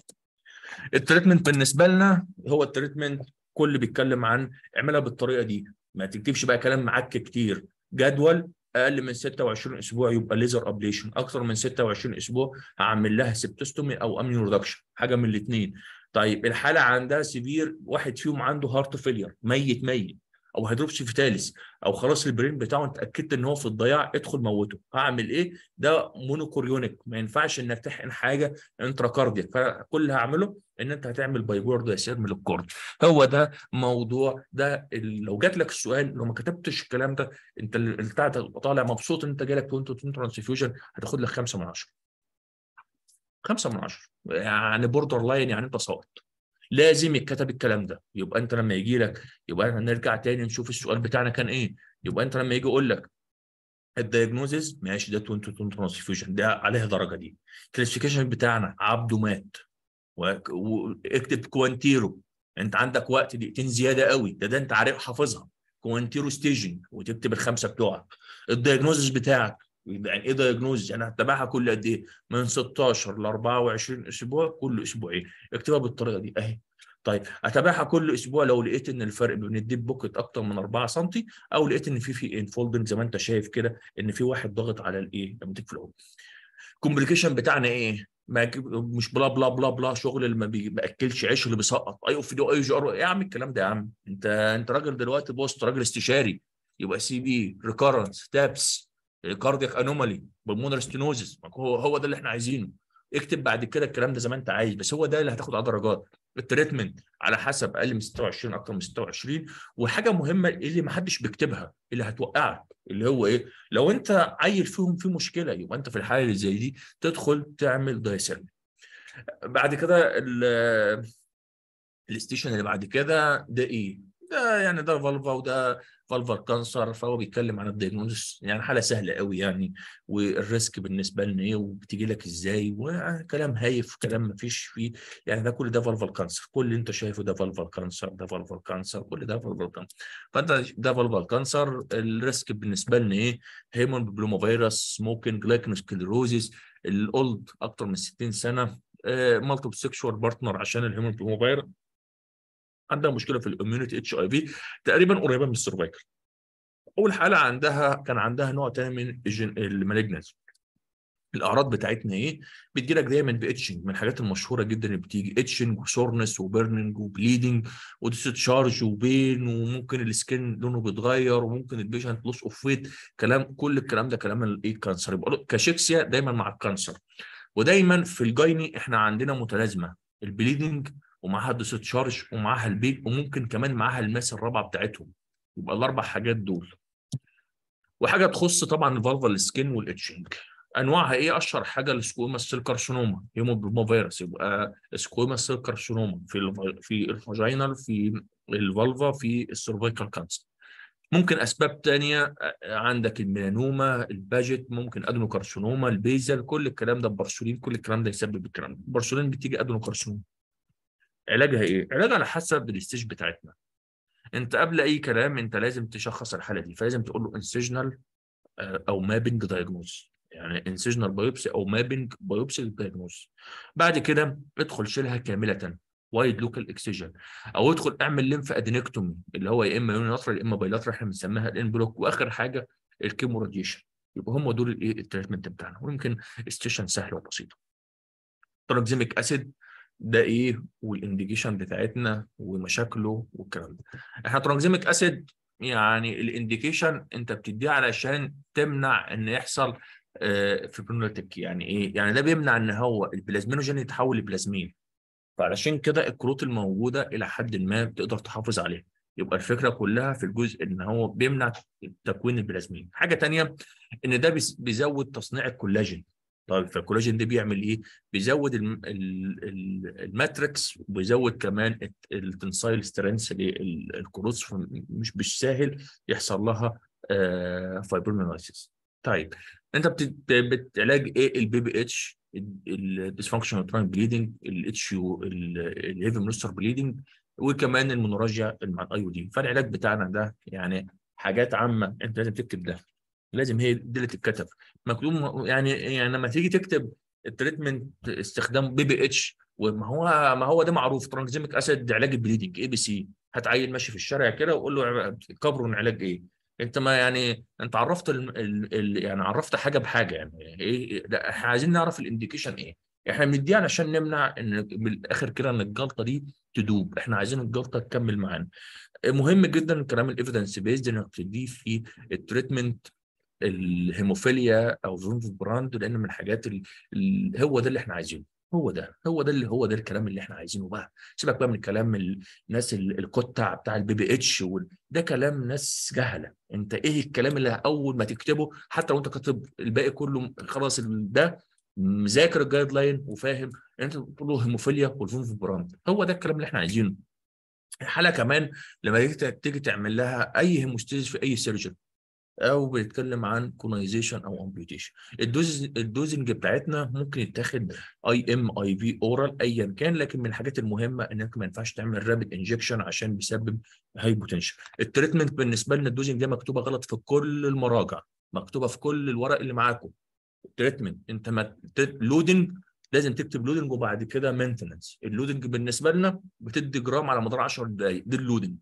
التريتمنت بالنسبه لنا هو التريتمنت كل بيتكلم عن اعملها بالطريقه دي ما تكتبش بقى كلام معك كتير جدول اقل من 26 اسبوع يبقى ليزر ابليشن اكثر من 26 اسبوع هعمل لها سبتستومي او اميون ريدكشن حاجه من الاثنين طيب الحاله عندها سيفير واحد فيهم عنده هارت فيلير ميت ميت او هيدروبسي فيتاليس او خلاص البرين بتاعه انت اكدت ان هو في الضياع ادخل موته هعمل ايه ده مونوكوريونيك ما ينفعش انك تحقن حاجه انتراكارديك فكل اللي هعمله ان انت هتعمل بايبورد يسير من الكورد هو ده موضوع ده لو جات لك السؤال لو ما كتبتش الكلام ده انت انت طالع مبسوط ان انت جالك وانت ترانسفيوجن هتاخد لك 5 من 10 5 من 10 يعني بوردر لاين يعني انت صوت لازم يتكتب الكلام ده يبقى انت لما يجي لك يبقى احنا نرجع تاني نشوف السؤال بتاعنا كان ايه يبقى انت لما يجي يقول لك الدايجنوزز ماشي ده تونت تونت ترانسفيوجن ده عليها درجه دي كلاسيفيكيشن بتاعنا عبده مات واكتب كوانتيرو انت عندك وقت دقيقتين زياده قوي ده ده انت عارف حافظها كوانتيرو ستيجن وتكتب الخمسه بتوعك الدايجنوزز بتاعك يعني ايه دايجنوز يعني هتتابعها كل قد ايه؟ من 16 ل 24 اسبوع كل اسبوعين إيه؟ اكتبها بالطريقه دي اهي طيب اتابعها كل اسبوع لو لقيت ان الفرق بين الديب بوكت اكتر من 4 سم او لقيت ان في في انفولدنج زي ما انت شايف كده ان في واحد ضاغط على الايه لما تيجي في العمر بتاعنا ايه؟ ما مش بلا بلا بلا بلا شغل اللي ما بياكلش عيش اللي بيسقط اي أيوه، اوف دي اي جي ار ايه يا عم الكلام ده يا عم انت انت راجل دلوقتي بوست راجل استشاري يبقى سي بي ريكورنس تابس كاردياك انومالي بالمونر ستينوزس هو هو ده اللي احنا عايزينه اكتب بعد كده الكلام ده زي ما انت عايز بس هو ده اللي هتاخد على درجات التريتمنت على حسب اقل من 26 اكتر من 26 وحاجه مهمه اللي ما حدش بيكتبها اللي هتوقعك اللي هو ايه لو انت عيل فيهم في مشكله يبقى انت في الحاله اللي زي دي تدخل تعمل دايسيرمي بعد كده الاستيشن اللي بعد كده ده ايه ده يعني ده فالفا وده فالفر كانسر فهو بيتكلم عن الدياجنوز يعني حاله سهله قوي يعني والريسك بالنسبه لنا ايه وبتيجي لك ازاي وكلام هايف كلام ما فيش فيه يعني ده كل ده فالفر كانسر كل اللي انت شايفه ده فالفر كانسر ده فالفر كانسر كل ده فالفر كانسر فانت ده فالفر كانسر الريسك بالنسبه لنا ايه هيمون بلوما فيروس سموكينج لايكنوسكليروزيس الاولد اكتر من 60 سنه مالتيبل سيكشوال بارتنر عشان الهيمون بلوما فيروس عندها مشكله في الاميونيتي اتش اي في تقريبا قريبه من السرفايكل اول حاله عندها كان عندها نوع ثاني من المالجنز الاعراض بتاعتنا ايه بتجي لك دايما باتشنج من الحاجات المشهوره جدا اللي بتيجي اتشنج وسورنس وبيرننج وبليدنج وديستشارج وبين وممكن السكين لونه بيتغير وممكن البيشنت لوس اوف ويت كلام كل الكلام ده كلام الايه كانسر يبقى كاشيكسيا دايما مع الكانسر ودايما في الجايني احنا عندنا متلازمه البليدنج ومعاها الدوسة شارج ومعاها البيج وممكن كمان معاها الماس الرابعه بتاعتهم يبقى الاربع حاجات دول وحاجه تخص طبعا الفالفال سكين والاتشنج انواعها ايه اشهر حاجه السكوما سيل كارسينوما هيموبلوما فيروس يبقى سكوما سيل كارسينوما في في الفاجينال في الفالفا في السيرفيكال كانسر ممكن اسباب تانية آه، عندك الميلانوما الباجت ممكن ادنوكارسينوما البيزل كل الكلام ده برسولين كل الكلام ده يسبب الكلام ده برسولين بتيجي ادنوكارسينوما علاجها ايه؟ علاجها على حسب الستيج بتاعتنا انت قبل اي كلام انت لازم تشخص الحاله دي فلازم تقول له انسجنال آه، او مابنج دايجنوز يعني انسجنال بايوبسي او مابنج بايوبسي دايجنوز بعد كده ادخل شيلها كامله وايد لوكال اكسجن او ادخل اعمل ليمف ادينكتومي اللي هو يا اما يونيلاترال يا اما بايلاترال احنا بنسميها الان بلوك واخر حاجه الكيمو راديشن يبقى هم دول الايه التريتمنت بتاعنا ويمكن ستيشن سهله وبسيطه تراكزيميك اسيد ده ايه والانديكيشن بتاعتنا ومشاكله والكلام ده احنا ترانزيميك اسيد يعني الانديكيشن انت بتديه علشان تمنع ان يحصل فيبرونوتيك آه، يعني ايه يعني ده بيمنع ان هو البلازمينوجين يتحول لبلازمين فعلشان كده الكروت الموجوده الى حد ما بتقدر تحافظ عليها يبقى الفكره كلها في الجزء ان هو بيمنع تكوين البلازمين حاجه ثانيه ان ده بيزود تصنيع الكولاجين طيب فالكولاجين ده بيعمل ايه؟ بيزود الماتريكس وبيزود كمان التنسايل سترينث للكروز مش بالساهل يحصل لها فايبرمينايسيس. آه، طيب انت بتعالج ايه البي بي اتش الديسفانكشن ترانك بليدنج الاتش يو الهيفي منستر بليدنج وكمان المونوراجيا مع الاي او دي فالعلاج بتاعنا ده يعني حاجات عامه انت لازم تكتب ده لازم هي دي اللي تتكتب مكتوب يعني يعني لما تيجي تكتب التريتمنت استخدام بي بي اتش وما هو ما هو ده معروف ترانزيميك اسيد علاج البليدنج اي بي سي هات عيل ماشي في الشارع كده وقول له كبرون علاج ايه انت ما يعني انت عرفت الـ الـ يعني عرفت حاجه بحاجه يعني ايه ده احنا عايزين نعرف الانديكيشن ايه احنا بنديها علشان نمنع ان بالاخر كده ان الجلطه دي تدوب احنا عايزين الجلطه تكمل معانا مهم جدا الكلام الايفيدنس بيزد انك تديه في التريتمنت الهيموفيليا او زونز براند لان من الحاجات هو ده اللي احنا عايزينه هو ده هو ده اللي هو ده الكلام اللي احنا عايزينه بقى سيبك بقى من كلام الناس القطع بتاع البي بي اتش ده كلام ناس جهله انت ايه الكلام اللي اول ما تكتبه حتى لو انت كاتب الباقي كله خلاص ده مذاكر الجايد لاين وفاهم انت بتقول له هيموفيليا والفينف براند هو ده الكلام اللي احنا عايزينه الحاله كمان لما تيجي تعمل لها اي هيموستيز في اي سيرجن او بيتكلم عن كونايزيشن او امبيوتيشن الدوز الدوزنج بتاعتنا ممكن يتاخد اي ام اي في اورال ايا كان لكن من الحاجات المهمه انك ما ينفعش تعمل رابد انجكشن عشان بيسبب هاي بوتنشال التريتمنت بالنسبه لنا الدوزنج ده مكتوبه غلط في كل المراجع مكتوبه في كل الورق اللي معاكم التريتمنت انت ما لودنج لازم تكتب لودنج وبعد كده مينتننس اللودنج بالنسبه لنا بتدي جرام على مدار 10 دقائق دي اللودنج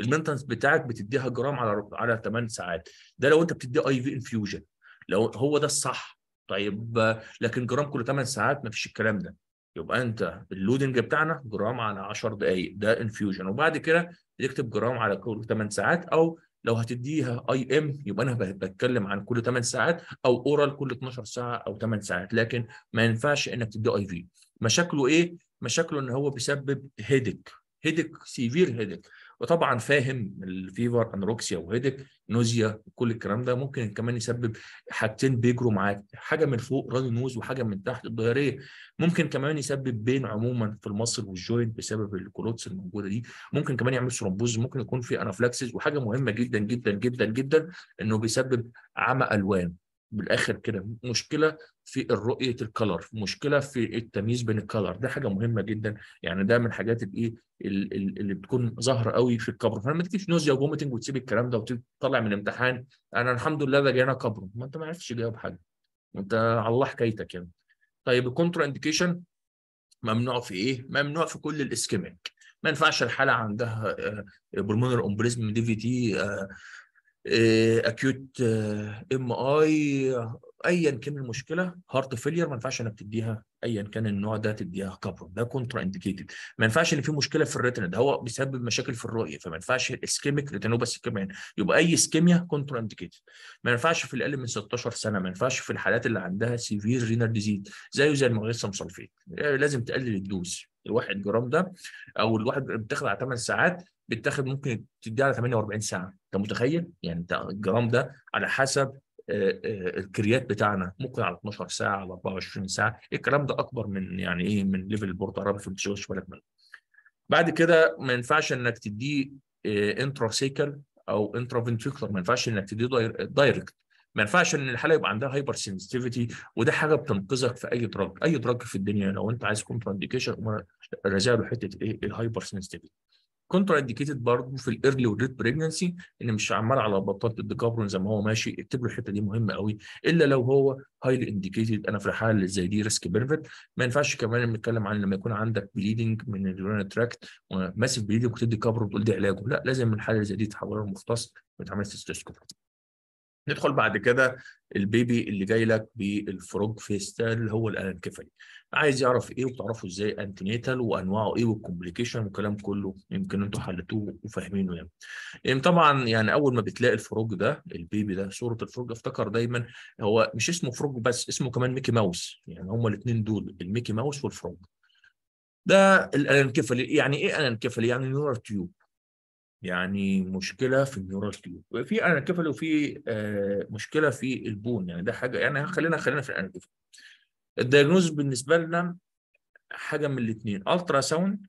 المينتنس بتاعك بتديها جرام على على 8 ساعات ده لو انت بتدي اي في انفيوجن لو هو ده الصح طيب لكن جرام كل 8 ساعات ما فيش الكلام ده يبقى انت اللودنج بتاعنا جرام على 10 دقائق ده انفيوجن وبعد كده تكتب جرام على كل 8 ساعات او لو هتديها اي ام يبقى انا بتكلم عن كل 8 ساعات او اورال كل 12 ساعه او 8 ساعات لكن ما ينفعش انك تدي اي في مشاكله ايه مشاكله ان هو بيسبب هيدك هيدك سيفير هيدك وطبعا فاهم الفيفر انروكسيا وهيدك نوزيا كل الكلام ده ممكن كمان يسبب حاجتين بيجروا معاك حاجه من فوق راني نوز وحاجه من تحت الظهريه ممكن كمان يسبب بين عموما في المصل والجوينت بسبب الكلوتس الموجوده دي ممكن كمان يعمل ثرومبوز ممكن يكون في انافلاكسيس وحاجه مهمه جدا جدا جدا جدا انه بيسبب عمى الوان بالاخر كده مشكله في رؤيه الكلر مشكله في التمييز بين الكلر ده حاجه مهمه جدا يعني ده من الحاجات الايه اللي بتكون ظاهره قوي في الكبر فلما تجيش نوزيا وفوميتنج وتسيب الكلام ده وتطلع من الامتحان انا الحمد لله ده جانا كبر ما انت ما عرفتش تجاوب حاجه انت على الله حكايتك يعني طيب الكونترا انديكيشن ممنوع في ايه؟ ممنوع في كل الاسكيميك ما ينفعش الحاله عندها بلمونر امبريزم دي في تي اكيوت ام اي ايا كان المشكله هارت فيلير ما ينفعش انك تديها ايا كان النوع ده تديها كبر ده كونترا انديكيتد ما ينفعش ان في مشكله في الريتنا ده هو بيسبب مشاكل في الرؤيه فما ينفعش الاسكيميك ريتينوباثي كمان يبقى اي اسكيميا كونترا انديكيتد ما ينفعش في الاقل من 16 سنه ما ينفعش في الحالات اللي عندها سيفير رينال ديزيز زيه زي المغنيسيوم سلفيت آه، لازم تقلل الدوز الواحد جرام ده او الواحد بتاخد على 8 ساعات بتاخد ممكن تدي على 48 ساعه انت متخيل يعني انت الجرام ده على حسب آه، آه، الكريات بتاعنا ممكن على 12 ساعه على 24 ساعه الكلام ده اكبر من يعني ايه من ليفل البورت عربي في مش بالك منه بعد كده ما ينفعش انك تديه انترا آه، سيكل او انترا فنتريكولر ما ينفعش انك تديه دايركت ما ينفعش ان الحاله يبقى عندها هايبر سنسيتيفيتي وده حاجه بتنقذك في اي دراج اي دراج في الدنيا لو انت عايز كونتر انديكيشن له حته ايه الهايبر سنسيتيفيتي كونترا انديكيتد برضه في الايرلي والليت بريجنسي ان مش عمال على بطال الديكابرون زي ما هو ماشي اكتب له الحته دي مهمه قوي الا لو هو هايلي انديكيتد انا في الحاله اللي زي دي ريسك بيرفت ما ينفعش كمان نتكلم عن لما يكون عندك بليدنج من اليورين تراكت وماسف بليدنج وتدي كابر وتقول دي علاجه لا لازم الحاله اللي زي دي تحولها لمختص وتعمل ستيستوسكوب ندخل بعد كده البيبي اللي جاي لك بالفروج فيستال اللي هو الانكفالي عايز يعرف ايه وتعرفوا ازاي انتيناتال وانواعه ايه والكومبليكيشن والكلام كله يمكن انتم حلتوه وفاهمينه يعني طبعا يعني اول ما بتلاقي الفروج ده البيبي ده صوره الفروج افتكر دايما هو مش اسمه فروج بس اسمه كمان ميكي ماوس يعني هما الاثنين دول الميكي ماوس والفروج ده الانكفالي يعني ايه انكفالي يعني نيورال تيوب يعني مشكله في النيورال تيوب في انكفالي وفي آه، مشكله في البون يعني ده حاجه يعني خلينا خلينا في الانكفالي الدياجنوز بالنسبه لنا حاجه من الاثنين الترا ساوند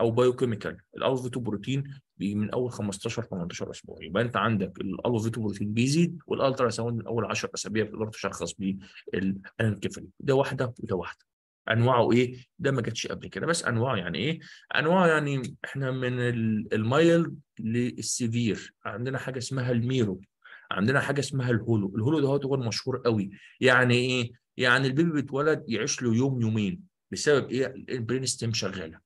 او بايوكيميكال كيميكال فيتو بروتين من اول 15 18 اسبوع يبقى انت عندك الالفا فيتو بروتين بيزيد والالترا ساوند من اول 10 اسابيع تقدر تشخص بيه الانكفالي ده واحده وده واحده انواعه ايه ده ما جاتش قبل كده بس انواعه يعني ايه انواعه يعني احنا من المايلد للسيفير عندنا حاجه اسمها الميرو عندنا حاجه اسمها الهولو الهولو ده هو مشهور قوي يعني ايه يعني البيبي بيتولد يعيش له يوم يومين بسبب ايه البرين ستيم شغاله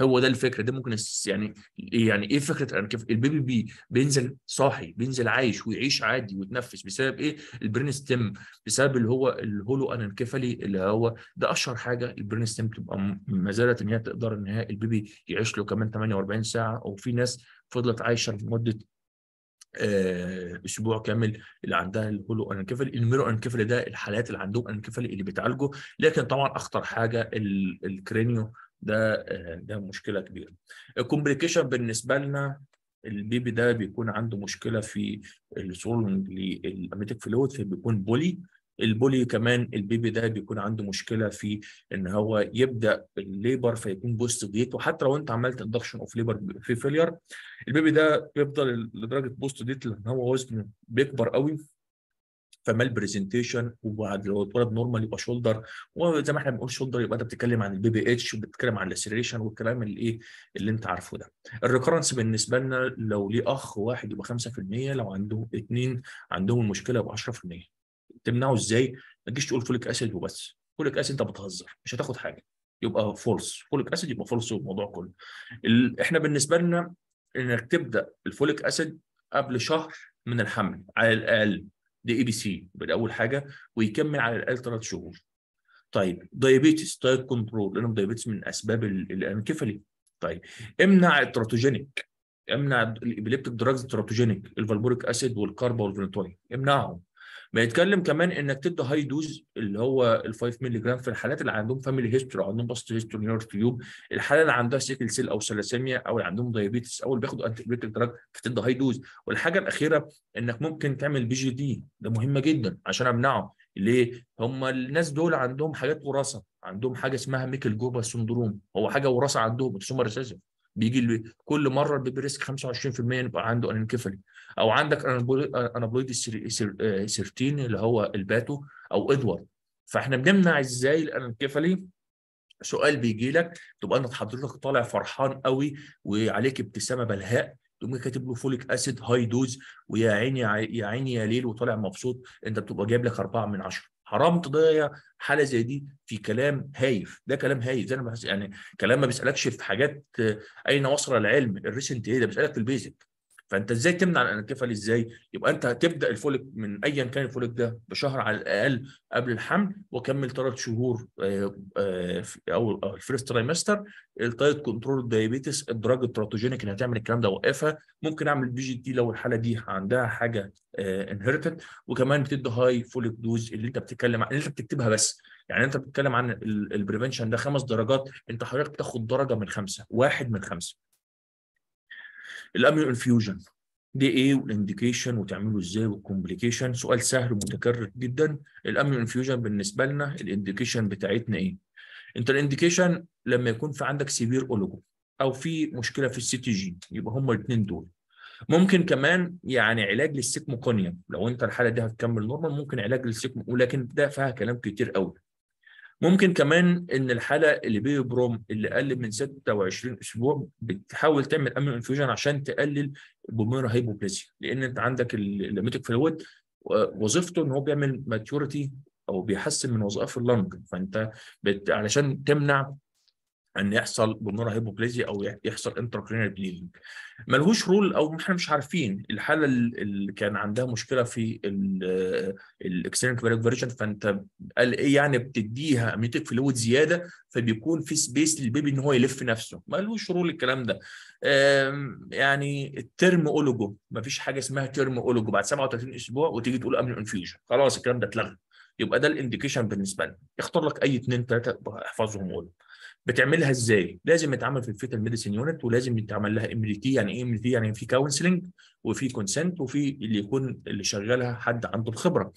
هو ده الفكره ده ممكن يعني يعني ايه فكره يعني كيف البيبي بي بينزل صاحي بينزل عايش ويعيش عادي ويتنفس بسبب ايه البرين ستيم بسبب اللي هو الهولو انكفالي اللي هو ده اشهر حاجه البرين ستيم تبقى ما زالت ان هي تقدر ان هي البيبي يعيش له كمان 48 ساعه او في ناس فضلت عايشه لمده آه، اسبوع كامل اللي عندها الهولو انكفالي الميرو انكفالي ده الحالات اللي عندهم انكفالي اللي بتعالجه لكن طبعا اخطر حاجه الكرينيو ده آه، ده مشكله كبيره الكومبليكيشن بالنسبه لنا البيبي ده بيكون عنده مشكله في السولنج للاميتيك فلويد فبيكون بولي البولي كمان البيبي ده بيكون عنده مشكله في ان هو يبدا الليبر فيكون بوست ديت وحتى لو انت عملت اندكشن اوف ليبر في فيلير البيبي ده بيفضل لدرجه بوست ديت لان هو وزنه بيكبر قوي فمال برزنتيشن وبعد لو اتولد نورمال يبقى شولدر وزي ما احنا بنقول شولدر يبقى انت بتتكلم عن البي اتش وبتتكلم عن الاسريشن والكلام اللي ايه اللي انت عارفه ده. الريكرنس بالنسبه لنا لو ليه اخ واحد يبقى 5% لو عنده اثنين عندهم المشكله يبقى 10%. تمنعه ازاي؟ ما تجيش تقول فوليك اسيد وبس فوليك اسيد انت بتهزر مش هتاخد حاجه يبقى فولس فوليك اسيد يبقى فولس الموضوع كله ال... احنا بالنسبه لنا انك تبدا الفوليك اسيد قبل شهر من الحمل على الاقل دي اي بي سي يبقى اول حاجه ويكمل على الاقل ثلاث شهور طيب دايابيتس تايب كنترول لان الدايابيتس من اسباب الانكفالي طيب امنع التراتوجينيك امنع الابيليبتيك دراجز التراتوجينيك الفالبوريك اسيد والكاربا والفينتوين امنعهم بيتكلم كمان انك تدي هاي دوز اللي هو ال 5 مللي جرام في الحالات اللي عندهم فاميلي هيستوري عندهم باست هيستوري نيور تيوب الحاله اللي عندها سيكل سيل او سلاسيميا او اللي عندهم دايابيتس او اللي بياخدوا انتي بريتيك دراج فتدي هاي دوز والحاجه الاخيره انك ممكن تعمل بي جي دي ده مهمه جدا عشان امنعه ليه؟ هم الناس دول عندهم حاجات وراثه عندهم حاجه اسمها ميكل جوبا سندروم هو حاجه وراثه عندهم سومر ريسيسيف بيجي كل مره البيبي ريسك 25% يبقى عنده انكفالي او عندك انابلويد آه، سيرتين اللي هو الباتو او ادوارد فاحنا بنمنع ازاي الانكفالي سؤال بيجي لك تبقى انت حضرتك طالع فرحان قوي وعليك ابتسامه بلهاء تقوم كاتب له فوليك اسيد هاي دوز ويا عيني يا عيني يا ليل وطالع مبسوط انت بتبقى جايب لك اربعه من عشره حرام تضيع حاله زي دي في كلام هايف ده كلام هايف زي انا بحس يعني كلام ما بيسالكش في حاجات آه، اين وصل العلم الريسنت ايه ده بيسالك في البيزك فانت ازاي تمنع الانكفالي ازاي يبقى انت هتبدا الفوليك من ايا كان الفوليك ده بشهر على الاقل قبل الحمل وكمل ثلاث شهور آه، آه، او آه، الفيرست ترايمستر التايت كنترول دايابيتس الدراج التراتوجينيك اللي هتعمل الكلام ده وقفها ممكن اعمل بي جي تي لو الحاله دي عندها حاجه انهرتد وكمان بتدي هاي فوليك دوز اللي انت بتتكلم عن اللي انت بتكتبها بس يعني انت بتتكلم عن البريفنشن ده خمس درجات انت حضرتك بتاخد درجه من خمسه واحد من خمسه الاميو انفيوجن دي ايه والانديكيشن وتعمله ازاي والكومبليكيشن سؤال سهل ومتكرر جدا الاميو انفيوجن بالنسبه لنا الانديكيشن بتاعتنا ايه انت الانديكيشن لما يكون في عندك سيفير اولوجو او في مشكله في السي تي جي يبقى هما الاثنين دول ممكن كمان يعني علاج للسيكموكونيا لو انت الحاله دي هتكمل نورمال ممكن علاج للسيكمو ولكن ده فيها كلام كتير قوي ممكن كمان ان الحاله اللي بيبي بروم اللي اقل من 26 اسبوع بتحاول تعمل امن انفيوجن عشان تقلل بوميرا هيبوبليزيا لان انت عندك الليميتك فلويد وظيفته ان هو بيعمل ماتيوريتي او بيحسن من وظائف اللنج فانت علشان تمنع ان يحصل بالمره هيبوبليزيا او يحصل انتركرينال بليدنج ملهوش رول او احنا مش عارفين الحاله اللي كان عندها مشكله في الاكسترنال كواريك فيرجن فانت قال ايه يعني بتديها اميوتيك فلويد زياده فبيكون في سبيس للبيبي ان هو يلف نفسه ملهوش رول الكلام ده يعني الترم اولوجو مفيش حاجه اسمها ترم اولوجو بعد 37 اسبوع وتيجي تقول امن انفيوجن خلاص الكلام ده اتلغى يبقى ده الانديكيشن بالنسبه لنا اختار لك اي اثنين ثلاثه احفظهم قول بتعملها ازاي؟ لازم يتعمل في الفيتال ميديسين يونت ولازم يتعمل لها ام تي يعني ايه ام تي يعني في كونسلنج وفي كونسنت وفي اللي يكون اللي شغالها حد عنده الخبره.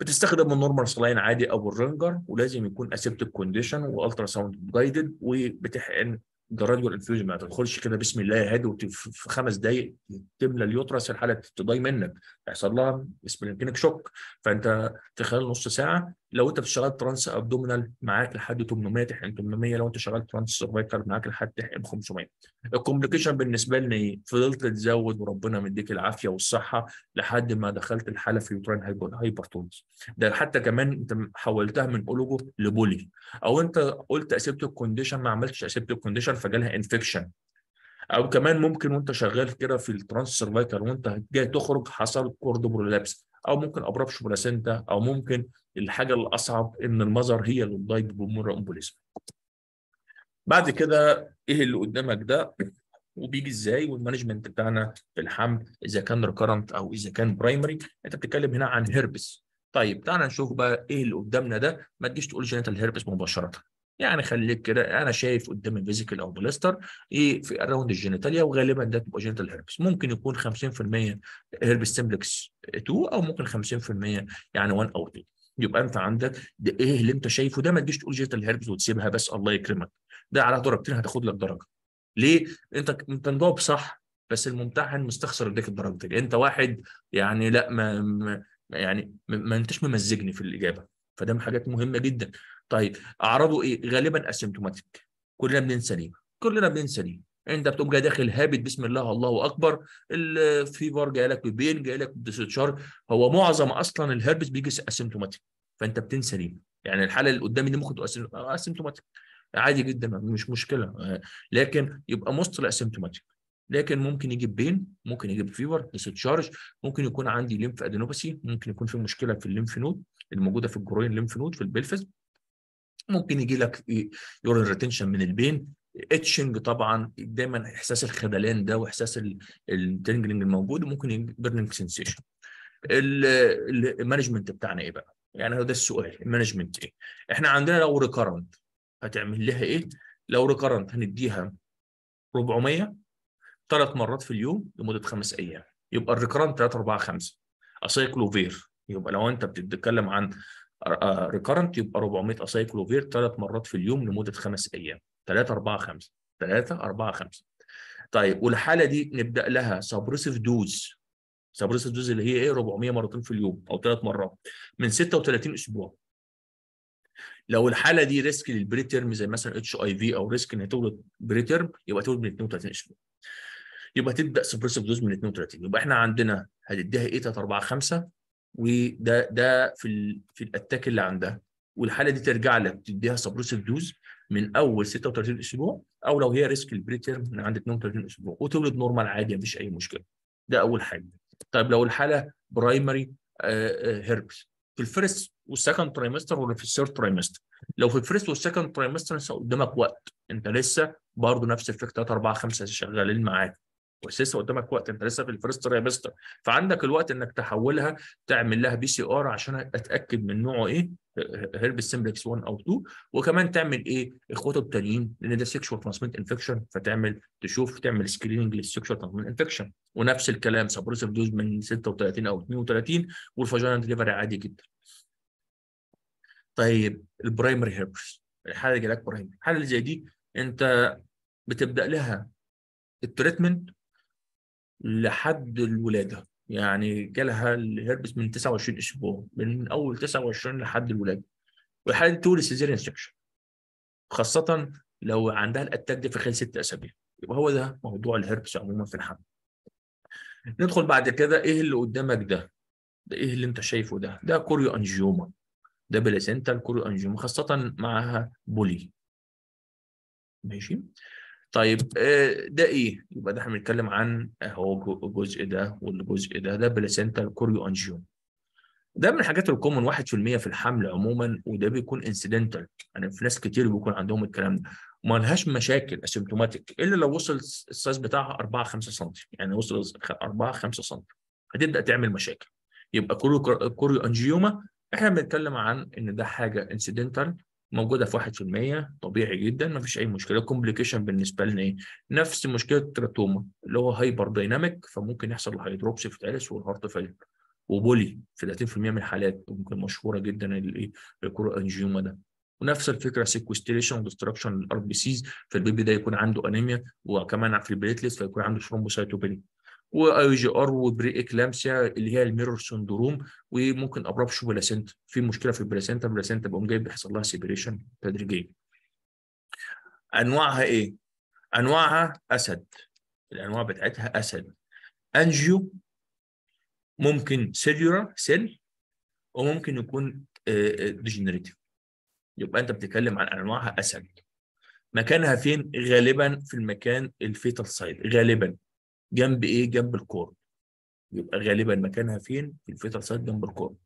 بتستخدم النورمال سلاين عادي او الرينجر ولازم يكون اسيبتك كونديشن والترا ساوند جايدد وبتحقن جراديوال انفيوجن ما تدخلش كده بسم الله هادي في خمس دقائق تملى اليوترس الحاله تضاي منك يحصل لها سبلنكينك شوك فانت في خلال نص ساعه لو انت بتشتغل ترانس ابدومينال معاك لحد 800 تحقن 800 لو انت شغال ترانس سيرفيكال معاك لحد تحقن 500 الكومبليكيشن بالنسبه لنا ايه؟ فضلت تزود وربنا مديك العافيه والصحه لحد ما دخلت الحاله في يوترين هايبرتونز ده حتى كمان انت حولتها من اولوجو لبولي او انت قلت اسيبتك كونديشن ما عملتش اسيبتك كونديشن فجالها انفكشن او كمان ممكن وانت شغال كده في الترانس سيرفايكال وانت جاي تخرج حصل كورد برولابس او ممكن ابرابش بلاسنتا او ممكن الحاجه الاصعب ان المزر هي اللي تضايق بمر امبوليزم بعد كده ايه اللي قدامك ده وبيجي ازاي والمانجمنت بتاعنا في الحمل اذا كان ريكرنت او اذا كان برايمري انت بتتكلم هنا عن هربس طيب تعالى نشوف بقى ايه اللي قدامنا ده ما تجيش تقول جينيتال هيربس مباشره يعني خليك كده انا شايف قدامي فيزيكال او بلاستر ايه في اراوند الجينيتاليا وغالبا ده تبقى جينيتال هيربس ممكن يكون 50% هيربس سيمبلكس 2 او ممكن 50% يعني 1 او 2 يبقى انت عندك ده ايه اللي انت شايفه ده ما تجيش تقول جينيتال هيربس وتسيبها بس الله يكرمك ده على درجتين هتاخد لك درجه ليه انت انت مجاوب صح بس الممتحن مستخسر اديك الدرجتين انت واحد يعني لا ما يعني ما انتش ممزجني في الاجابه فده من حاجات مهمه جدا طيب اعراضه ايه؟ غالبا اسيمتوماتيك كلنا بننسى ليه؟ كلنا بننسى ليه؟ انت بتقوم جاي داخل هابت بسم الله الله اكبر الفيفر جاي لك ببين جاي لك بديستشارج هو معظم اصلا الهربس بيجي اسيمتوماتيك فانت بتنسى ليه؟ يعني الحاله اللي قدامي دي ممكن تبقى اسيمتوماتيك عادي جدا مش مشكله لكن يبقى موست اسيمتوماتيك لكن ممكن يجيب بين ممكن يجيب فيفر ديستشارج ممكن يكون عندي ليمف ادينوباسي ممكن يكون في مشكله في الليمف نود الموجوده في الجروين ليمف نود في البلفز ممكن يجي لك يورين ريتنشن من البين اتشنج طبعا دايما احساس الخذلان ده واحساس التنجلنج الموجود وممكن بيرنينج سنسيشن المانجمنت بتاعنا ايه بقى؟ يعني هو ده السؤال المانجمنت ايه؟ احنا عندنا لو ريكرنت هتعمل لها ايه؟ لو ريكرنت هنديها 400 ثلاث مرات في اليوم لمده خمس ايام يبقى الريكرنت 3 4 5 اسايكلوفير يبقى لو انت بتتكلم عن ريكارنت آه، يبقى 400 اسايكلوفير ثلاث مرات في اليوم لمده خمس ايام 3 4 5 3 4 5 طيب والحاله دي نبدا لها سبريسيف دوز سبريسيف دوز اللي هي ايه 400 مرتين في اليوم او ثلاث مرات من 36 اسبوع لو الحاله دي ريسك للبريتيرم زي مثلا اتش اي في او ريسك انها تولد بريتيرم يبقى تولد من 32 اسبوع يبقى تبدا سبريسيف دوز من 32 يبقى احنا عندنا هتديها ايه 3 4 5 وده ده في في الاتاك اللي عندها والحاله دي ترجع لك تديها سبروسيف دوز من اول 36 اسبوع او لو هي ريسك البري تيرم من عند 32 اسبوع وتولد نورمال عادي مفيش اي مشكله ده اول حاجه طيب لو الحاله برايمري آه، هيربس آه، في الفيرست والسكند ترايمستر ولا في الثيرد ترايمستر لو في الفيرست والسكند ترايمستر لسه قدامك وقت انت لسه برضه نفس الفكره 3 4 5 شغالين معاك بس لسه قدامك وقت انت لسه في الفيرست تريمستر فعندك الوقت انك تحولها تعمل لها بي سي ار عشان اتاكد من نوعه ايه هيربس سمبلكس 1 او 2 وكمان تعمل ايه اخواته التانيين لان ده سيكشوال ترانسميت انفكشن فتعمل تشوف تعمل سكريننج للسيكشوال ترانسميت انفكشن ونفس الكلام سبريسيف دوز من 36 او 32 والفاجينال ديليفري عادي جدا. طيب البرايمري هيربس الحاله اللي جالك برايمري الحاله اللي زي دي انت بتبدا لها التريتمنت لحد الولاده يعني جالها الهربس من 29 اسبوع من اول 29 لحد الولاده والحاله دي تولد سكشن خاصه لو عندها الاتاك ده في خلال ست اسابيع يبقى هو ده موضوع الهربس عموما في الحمل ندخل بعد كده ايه اللي قدامك ده ده ايه اللي انت شايفه ده ده كوريو انجيوما ده بلاسنتال كوريو انجيوما خاصه معاها بولي ماشي طيب آه، ده ايه؟ يبقى ده احنا بنتكلم عن آه، هو الجزء ده والجزء ده ده بلاسنتال كوريو انجيوم ده من الحاجات الكومن 1% في الحمل عموما وده بيكون انسيدنتال يعني في ناس كتير بيكون عندهم الكلام ده ما لهاش مشاكل اسيمبتوماتيك الا لو وصل السايز بتاعها 4 5 سم يعني وصل 4 5 سم هتبدا تعمل مشاكل يبقى كوريو كوريو انجيوما احنا بنتكلم عن ان ده حاجه انسيدنتال موجوده في 1% طبيعي جدا ما فيش اي مشكله كومبليكيشن بالنسبه لنا ايه نفس مشكله التراتوما اللي هو هايبر دايناميك فممكن يحصل الهيدروبسي في تالس والهارت فيلر وبولي في 30% من الحالات ممكن مشهوره جدا الايه الكرو انجيوما ده ونفس الفكره سيكوستريشن ودستركشن الار بي سيز فالبيبي ده يكون عنده انيميا وكمان في البليتلس فيكون عنده ثرومبوسايتوبيني واي جي ار وبري اكلامسيا اللي هي الميرور سندروم وممكن ابرابش بلاسنت في مشكله في البلاسنتا البلاسنتا بقوم جاي بيحصل لها سيبريشن تدريجيا انواعها ايه انواعها اسد الانواع بتاعتها اسد انجيو ممكن سيلورا سيل وممكن يكون ديجنريتيف آه، آه، يبقى انت بتتكلم عن انواعها اسد مكانها فين غالبا في المكان الفيتال سايد غالبا جنب ايه؟ جنب الكورن يبقى غالبا مكانها فين؟ في الفيتال سايت جنب الكورن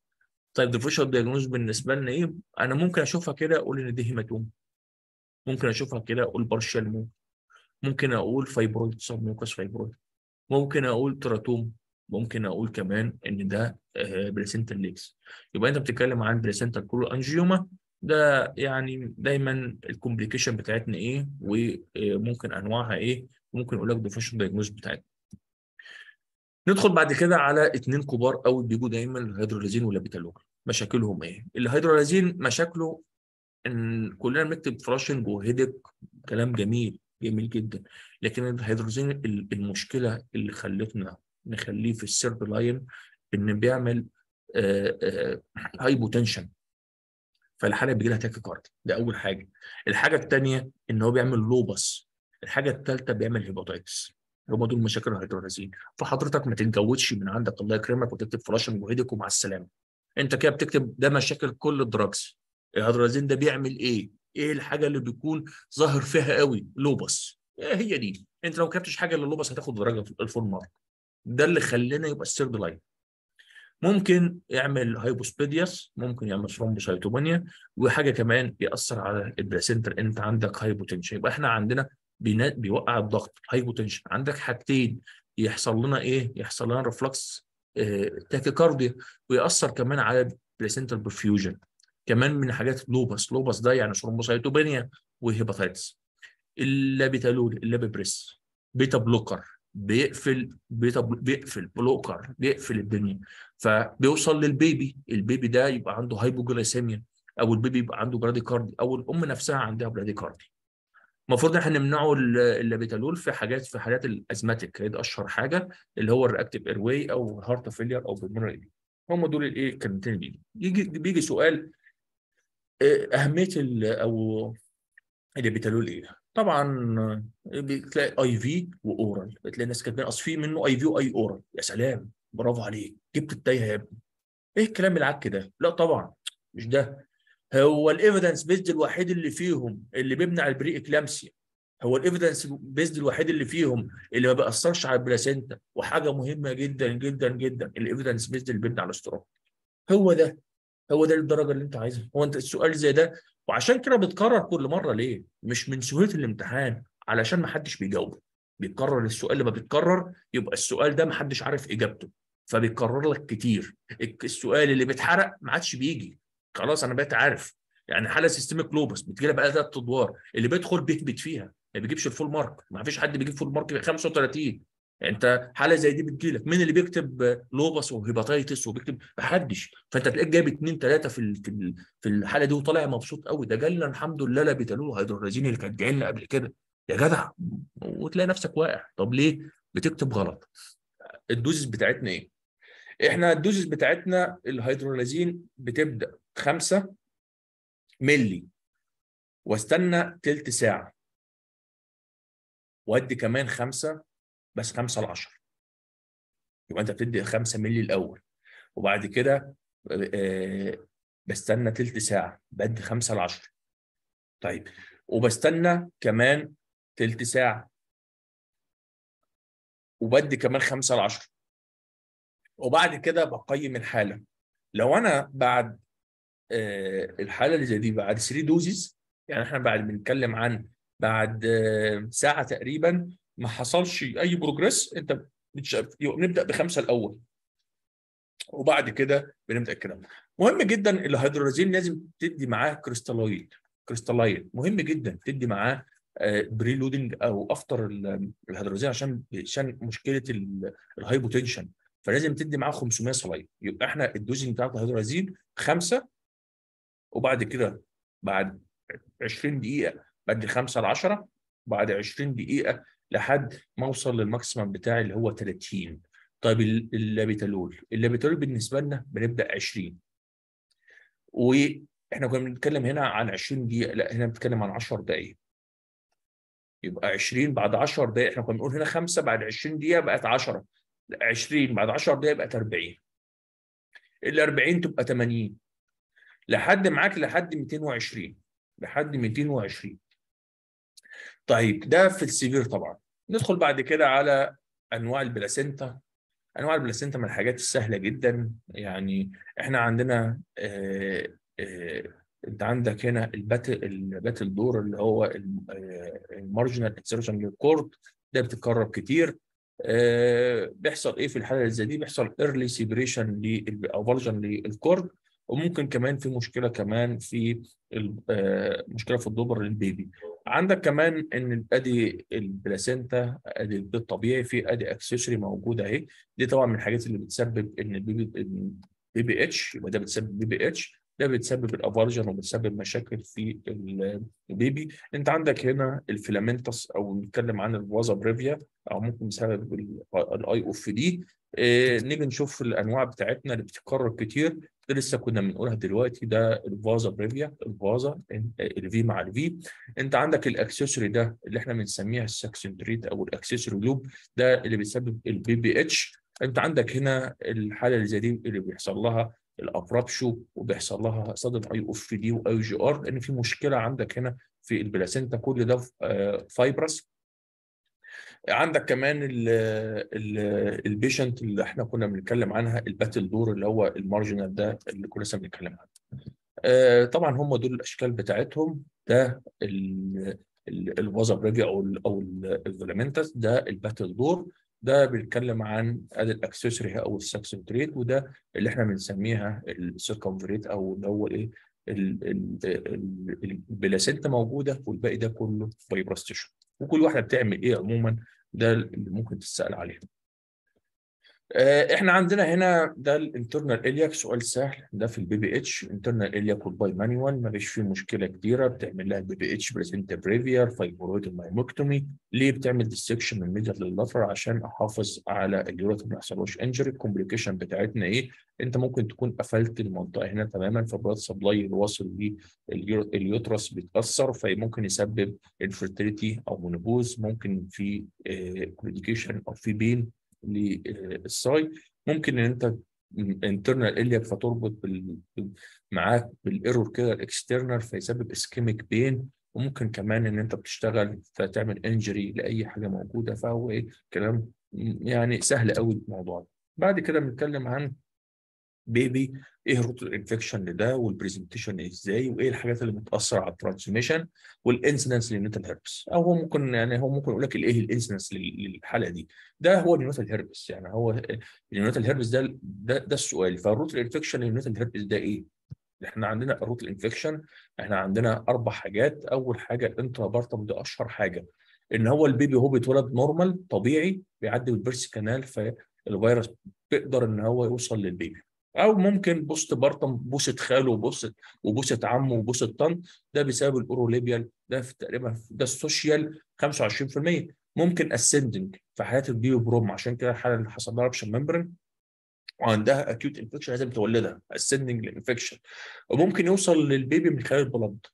طيب ديفيشال دايجنوز بالنسبه لنا ايه؟ انا ممكن اشوفها كده اقول ان دي هيماتوم ممكن اشوفها كده اقول بارشال مو ممكن اقول فايبرويد سب ميوكس فايبرويد ممكن اقول تراتوم ممكن اقول كمان ان ده بريسنتال آه، ليكس يبقى انت بتتكلم عن بريسنتال كولو انجيوما ده يعني دايما الكومبليكيشن بتاعتنا ايه وممكن آه، انواعها ايه ممكن اقول لك ديفرنشال دايجنوز بتاعتنا ندخل بعد كده على اتنين كبار قوي بيجوا دايما الهيدرولازين والابيتالول مشاكلهم ايه؟ الهيدرولازين مشاكله ان كلنا بنكتب فراشنج وهيدك كلام جميل جميل جدا لكن الهيدروزين المشكله اللي خلتنا نخليه في السيرد لاين ان بيعمل هايبوتنشن فالحاله بيجي لها تاكي كارد ده اول حاجه الحاجه الثانيه ان هو بيعمل لوبس الحاجه الثالثه بيعمل هيباتيتس هم دول مشاكل الهيدرولازين فحضرتك ما تتجودش من عندك الله يكرمك وتكتب فراش مجهدك ومع السلامه انت كده بتكتب ده مشاكل كل الدراجز الهيدرولازين ده بيعمل ايه ايه الحاجه اللي بيكون ظاهر فيها قوي لوبس إيه هي دي انت لو كتبتش حاجه للوبس هتاخد درجه في الفول مارك ده اللي خلينا يبقى السيرد لاين ممكن يعمل هايبوسبيدياس ممكن يعمل ثرومبوسايتوبينيا وحاجه كمان ياثر على البلاسنتر انت عندك هايبوتنشن يبقى احنا عندنا بيوقع الضغط هايبوتنشن عندك حاجتين يحصل لنا ايه يحصل لنا ريفلكس آه، تاكيكارديا ويأثر كمان على بلاسنتال برفيوجن كمان من حاجات لوبس لوبس ده يعني ثرومبوسايتوبينيا وهيباتيتس اللابيتالول اللابيبريس بيتا بلوكر بيقفل بيتا بيقفل بلوكر بيقفل الدنيا فبيوصل للبيبي البيبي ده يبقى عنده هايبوجلايسيميا او البيبي يبقى عنده كاردي او الام نفسها عندها كاردي المفروض احنا نمنعه اللابيتالول في حاجات في حالات الازماتيك هي دي اشهر حاجه اللي هو الرياكتيف ايرواي او هارت فيلير او بالمونري دي هم دول الايه الكلمتين بيجي يجي بيجي سؤال آه، اهميه او اللابيتالول ايه؟ طبعا آه، بتلاقي اي في واورال بتلاقي الناس كاتبين اصل في منه اي في واي اورال يا سلام برافو عليك جبت التايهه يا ابني ايه الكلام العك ده؟ لا طبعا مش ده هو الايفيدنس بيزد الوحيد اللي فيهم اللي بيمنع البري اكلامسيا هو الايفيدنس بيزد الوحيد اللي فيهم اللي ما بيأثرش على البلاسينتا وحاجه مهمه جدا جدا جدا الايفيدنس بيزد اللي بيمنع الاستروك هو ده هو ده الدرجه اللي انت عايزها هو انت السؤال زي ده وعشان كده بتكرر كل مره ليه مش من سهوله الامتحان علشان ما حدش بيجاوبه بيتكرر السؤال لما بيتكرر يبقى السؤال ده ما حدش عارف اجابته فبيكرر لك كتير السؤال اللي بيتحرق ما عادش بيجي خلاص انا بقيت عارف يعني حاله سيستميك لوبس بتجي لها بقى ثلاث ادوار اللي بيدخل بيهبط فيها ما بيجيبش الفول مارك ما فيش حد بيجيب فول مارك 35 انت حاله زي دي بتجي لك مين اللي بيكتب لوبس وهيباتيتس وبيكتب ما حدش فانت تلاقيك جايب اثنين ثلاثه في في الحاله دي وطالع مبسوط قوي ده جالنا الحمد لله لا بيتالول هيدروزين اللي كانت لنا قبل كده يا جدع وتلاقي نفسك واقع طب ليه بتكتب غلط الدوزز بتاعتنا ايه احنا الدوزز بتاعتنا الهيدرولازين بتبدا خمسة ملي واستنى تلت ساعة وادي كمان خمسة بس خمسة لعشرة يبقى انت بتدي خمسة ملي الأول وبعد كده آه، بستنى تلت ساعة بدي خمسة لعشرة طيب وبستنى كمان تلت ساعة وبدي كمان خمسة لعشرة وبعد كده بقيم الحالة لو أنا بعد آه، الحاله اللي زي دي بعد 3 دوزز يعني احنا بعد بنتكلم عن بعد آه، ساعه تقريبا ما حصلش اي بروجريس انت نبدا بخمسه الاول وبعد كده بنبدا الكلام مهم جدا الهيدروزين لازم تدي معاه كريستالويد كريستالاين مهم جدا تدي معاه بري آه، لودنج او افتر الهيدروزين عشان عشان مشكله الهايبوتنشن فلازم تدي معاه 500 سلايد يبقى احنا الدوزنج بتاعت الهيدروزين خمسه وبعد كده بعد 20 دقيقه بدي 5 ل 10 بعد 20 دقيقه لحد ما اوصل للماكسيمم بتاعي اللي هو 30 طيب اللابيتالول اللابيتالول بالنسبه لنا بنبدا 20 واحنا كنا بنتكلم هنا عن 20 دقيقه لا هنا بنتكلم عن 10 دقائق يبقى 20 بعد 10 دقائق احنا كنا بنقول هنا 5 بعد 20 دقيقه بقت 10 20 بعد 10 دقائق بقت 40 ال 40 تبقى 80 لحد معاك لحد 220 لحد 220 طيب ده في السيفير طبعا ندخل بعد كده على انواع البلاسينتا انواع البلاسينتا من الحاجات السهله جدا يعني احنا عندنا آآ آه، آآ آه، انت عندك هنا الباتل الباتل دور اللي هو آه، المارجنال انسرشن للكورد ده بتتكرر كتير بيحصل ايه في الحاله اللي زي دي بيحصل ايرلي سيبريشن للفالجن للكورد وممكن كمان في مشكله كمان في آه، مشكله في الدبر للبيبي عندك كمان ان ادي البلاسينتا ادي الطبيعي في ادي اكسسوري موجوده اهي دي طبعا من الحاجات اللي بتسبب ان البيبي بي بي اتش يبقى ده بتسبب بي بي اتش ده بتسبب الافرجن وبتسبب مشاكل في البيبي انت عندك هنا الفيلامنتس او بنتكلم عن الوازا بريفيا او ممكن بسبب الاي اوف دي نيجي نشوف الانواع بتاعتنا اللي بتتكرر كتير ده لسه كنا بنقولها دلوقتي ده الفازا بريفيا الفازا الفي مع الفي انت عندك الاكسسوري ده اللي احنا بنسميها السكسندريت او الاكسسوري لوب ده اللي بيسبب البي بي اتش انت عندك هنا الحاله اللي زي دي اللي بيحصل لها الابرابشو وبيحصل لها صدم اي اوف دي واي جي ار لان في مشكله عندك هنا في البلاسينتا كل ده فايبرس عندك كمان البيشنت اللي احنا كنا بنتكلم عنها الباتل دور اللي هو المارجنال ده اللي كنا لسه بنتكلم عنه آه، طبعا هم دول الاشكال بتاعتهم ده الوازا ريفي او ال او الفيلامنتس ده الباتل دور ده بيتكلم عن ادي الاكسسوري او السكسنتريت وده اللي احنا بنسميها السيركمفريت او اللي هو ايه البلاسنتا موجوده والباقي ده كله فايبرستيشن وكل واحده بتعمل ايه عموما ده اللي ممكن تتسال عليه آه، احنا عندنا هنا ده الانترنال الياك سؤال سهل ده في البي بي اتش انترنال الياك والباي مانيوال ما فيش فيه مشكله كبيره بتعمل لها البي بي اتش بريزنت بريفير فايبرويد المايموكتومي ليه بتعمل ديسكشن من ميديا لللاتر عشان احافظ على اليوريثر ما يحصلوش انجري الكومبليكيشن بتاعتنا ايه انت ممكن تكون قفلت المنطقه هنا تماما فبلاد سبلاي اللي واصل لليوترس بيتاثر فممكن يسبب انفرتيليتي او منبوز ممكن في كومبليكيشن آه، او في بين للساي آه، ممكن ان انت انترنال اليك فتربط بال... معاك بالايرور كده الاكسترنال فيسبب اسكيميك بين وممكن كمان ان انت بتشتغل فتعمل انجري لاي حاجه موجوده فهو ايه كلام يعني سهل قوي الموضوع ده بعد كده بنتكلم عن بيبي ايه روت الانفكشن ده والبرزنتيشن ازاي وايه الحاجات اللي بتاثر على الترانسميشن والانسنس للنيوتال هيربس او هو ممكن يعني هو ممكن يقول لك ايه الانسنس للحاله دي ده هو النيوتال هيربس يعني هو النيوتال هيربس ده ده, ده السؤال فالروت الانفكشن للنيوتال هيربس ده ايه؟ احنا عندنا الروت الانفكشن احنا عندنا اربع حاجات اول حاجه انترا بارتم دي اشهر حاجه ان هو البيبي هو بيتولد نورمال طبيعي بيعدي بالبيرس كانال فالفيروس بيقدر ان هو يوصل للبيبي او ممكن بوست بارتم بوسه خاله وبوسه وبوسه عمه وبوسه طن ده بسبب الاوروليبيال ده في تقريبا ده السوشيال 25% ممكن اسندنج في حالات البيوبروم عشان كده الحاله اللي حصل لها ربشن ممبرين وعندها اكيوت انفكشن لازم تولدها اسندنج الانفكشن وممكن يوصل للبيبي من خلال البلد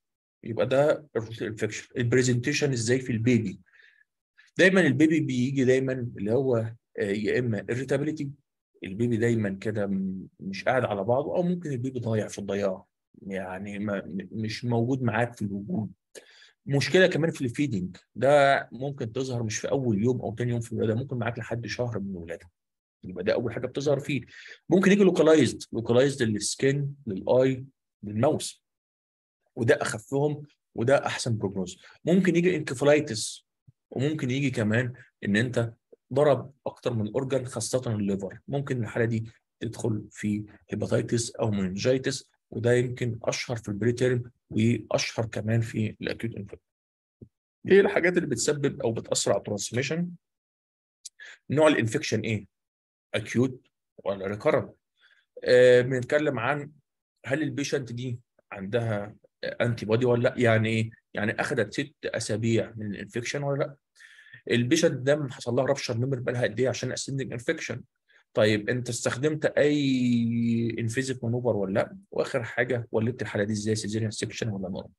يبقى ده الانفكشن البرزنتيشن ازاي في البيبي دايما البيبي بيجي دايما اللي هو آه، يا اما irritability البيبي دايما كده مش قاعد على بعضه او ممكن البيبي ضايع في الضياع يعني ما مش موجود معاك في الوجود مشكله كمان في الفيدنج ده ممكن تظهر مش في اول يوم او تاني يوم في الولاده ممكن معاك لحد شهر من الولاده يبقى ده اول حاجه بتظهر فيه ممكن يجي لوكالايزد لوكالايزد للسكن للاي للماوس وده اخفهم وده احسن بروجنوز ممكن يجي انكفلايتس وممكن يجي كمان ان انت ضرب اكتر من اورجان خاصه الليفر ممكن الحاله دي تدخل في هيباتيتس او مينجيتس وده يمكن اشهر في البريتيرم واشهر كمان في الاكيوت انفكشن ايه الحاجات اللي بتسبب او بتاثر على الترانسميشن نوع الانفكشن ايه اكيوت ولا ريكرنت آه، بنتكلم عن هل البيشنت دي عندها انتي آه، بودي ولا لا يعني ايه يعني اخذت ست اسابيع من الانفكشن ولا لا البيشنت ده حصل لها رابشر نمر بقى لها قد ايه عشان اسندنج انفكشن طيب انت استخدمت اي انفيزيف مانوفر ولا لا واخر حاجه ولدت الحاله دي ازاي سيزيريان سكشن ولا نورمال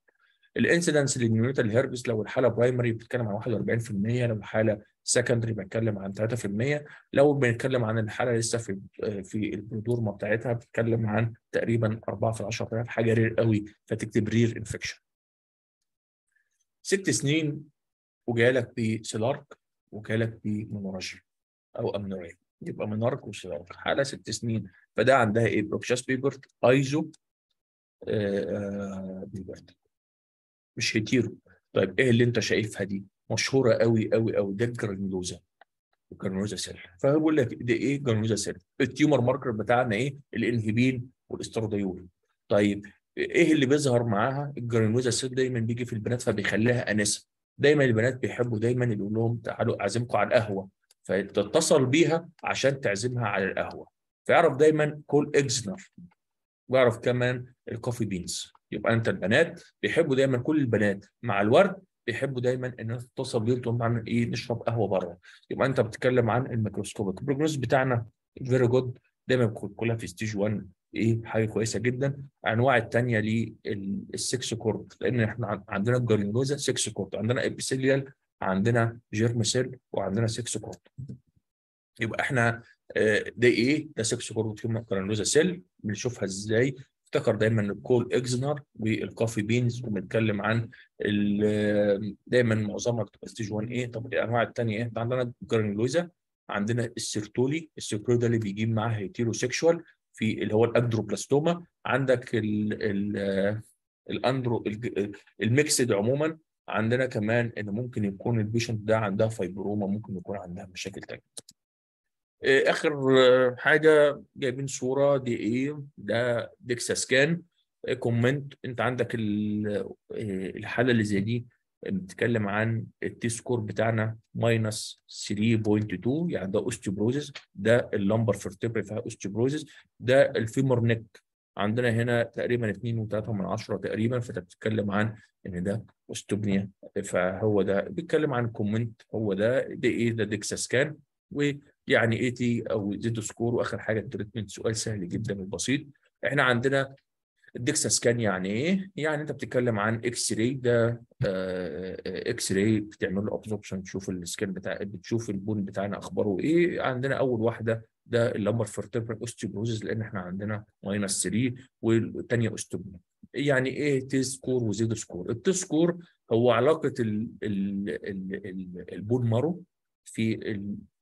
الانسيدنس للنيوتال هيربس لو الحاله برايمري بتتكلم عن 41% لو الحاله سكندري بتكلم عن 3% لو بنتكلم عن الحاله لسه في في البرودورما بتاعتها بتتكلم عن تقريبا 4 في 10 حاجه رير قوي فتكتب رير انفكشن ست سنين وجالك بسيلارك وجالك بمونوراجيا او امنوريا يبقى منارك وسيلارك حاله ست سنين فده عندها ايه بروكشاس بيبرت ايزو آه، آه، بيبرت مش هيتيرو طيب ايه اللي انت شايفها دي مشهوره قوي قوي قوي ده الجرانيولوزا الجرانيولوزا سيل فبقول لك ده ايه جرانيولوزا سيل التيومر ماركر بتاعنا ايه الانهبين والاستروديول طيب ايه اللي بيظهر معاها الجرانيولوزا سيل دايما بيجي في البنات فبيخليها انسه دايما البنات بيحبوا دايما يقول لهم تعالوا اعزمكم على القهوه فتتصل بيها عشان تعزمها على القهوه فيعرف دايما كل اكزنر ويعرف كمان الكوفي بينز يبقى انت البنات بيحبوا دايما كل البنات مع الورد بيحبوا دايما ان انت تتصل بيهم تقول نعمل ايه نشرب قهوه بره يبقى انت بتتكلم عن الميكروسكوبك بروجرس بتاعنا فيري جود دايما كلها في ستيج 1 ايه حاجه كويسه جدا انواع الثانيه للسكس كورت لان احنا عندنا الجرينوزا 6 كورت عندنا ابيثيليال عندنا جيرم سيل وعندنا 6 كورت يبقى احنا آه، ده ايه ده 6 كورت فيهم الجرينوزا سيل بنشوفها ازاي افتكر دايما الكول اكزنر والكوفي بينز وبنتكلم عن آه، دايما معظمها بتبقى ستيج 1 ايه طب الانواع الثانيه ايه عندنا جرينوزا عندنا السيرتولي السيرتولي ده اللي بيجيب معاه هيتيرو سيكشوال في اللي هو الاندروبلاستوما عندك الاندرو الميكسد عموما عندنا كمان ان ممكن يكون البيشنت ده عندها فايبروما ممكن يكون عندها مشاكل تانية آه، اخر حاجه جايبين صوره دي ايه ده ديكسا سكان كومنت آه، انت عندك آه، الحاله اللي زي دي بنتكلم عن التي سكور بتاعنا ماينس 3.2 يعني ده اوستيوبروزيس ده اللمبر فيرتبري فيها اوستيوبروزيس ده الفيمور نيك عندنا هنا تقريبا 2.3 من 10 تقريبا فانت بتتكلم عن ان ده اوستوبنيا فهو ده بيتكلم عن كومنت هو ده ده ايه ده ديكسا سكان ويعني ايه تي او زد سكور واخر حاجه التريتمنت سؤال سهل جدا وبسيط احنا عندنا الدكسا سكان يعني ايه؟ يعني انت بتتكلم عن اكس راي ده آه، اكس راي بتعمل له ابزوربشن تشوف السكان بتاع بتشوف البون بتاعنا اخباره ايه؟ عندنا اول واحده ده اللمبر فيرتبرال اوستيوبروزز لان احنا عندنا ماينس 3 والثانيه اوستيوبروزز. يعني ايه تي سكور وزيد سكور؟ التي سكور هو علاقه الـ الـ الـ البون مارو في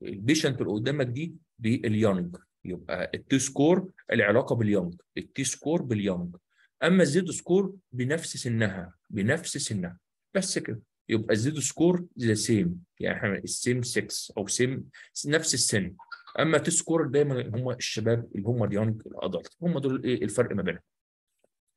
البيشنت اللي قدامك دي باليانج يبقى التي سكور العلاقه باليونج التي سكور باليونج اما الزد سكور بنفس سنها بنفس سنها بس كده يبقى الزد سكور ذا سيم يعني احنا السيم 6 او سيم نفس السن اما تي سكور دايما هم الشباب اللي هم اليونج الادلت هم دول ايه الفرق ما بينهم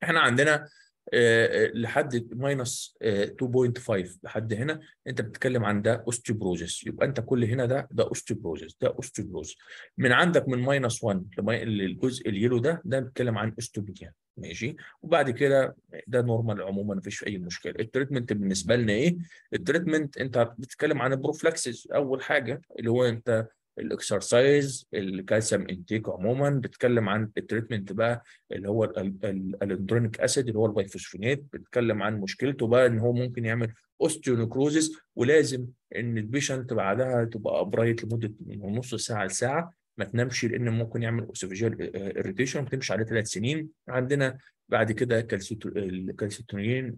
احنا عندنا آه، آه، لحد ماينس آه، 2.5 لحد هنا انت بتتكلم عن ده اوستيوبروجيس يبقى انت كل هنا ده ده اوستيوبروجيس ده اوستيوبروز من عندك من ماينس 1 للجزء اليلو ده ده بيتكلم عن اوستوبيا ماشي وبعد كده ده نورمال عموما مفيش اي مشكله التريتمنت بالنسبه لنا ايه التريتمنت انت بتتكلم عن البروفلاكسس اول حاجه اللي هو انت الاكسرسايز الكالسيوم انتيك عموما بتتكلم عن التريتمنت بقى اللي هو الالكترونيك اسيد اللي هو البايفوسفينات بتتكلم عن مشكلته بقى ان هو ممكن يعمل اوستيونيكروزيس ولازم ان البيشنت بعدها تبقى ابرايت لمده من نص ساعه لساعه ما تنامش لان ممكن يعمل اوسوفيجيال اريتيشن بتمشي عليه ثلاث سنين عندنا بعد كده الكالسيتونين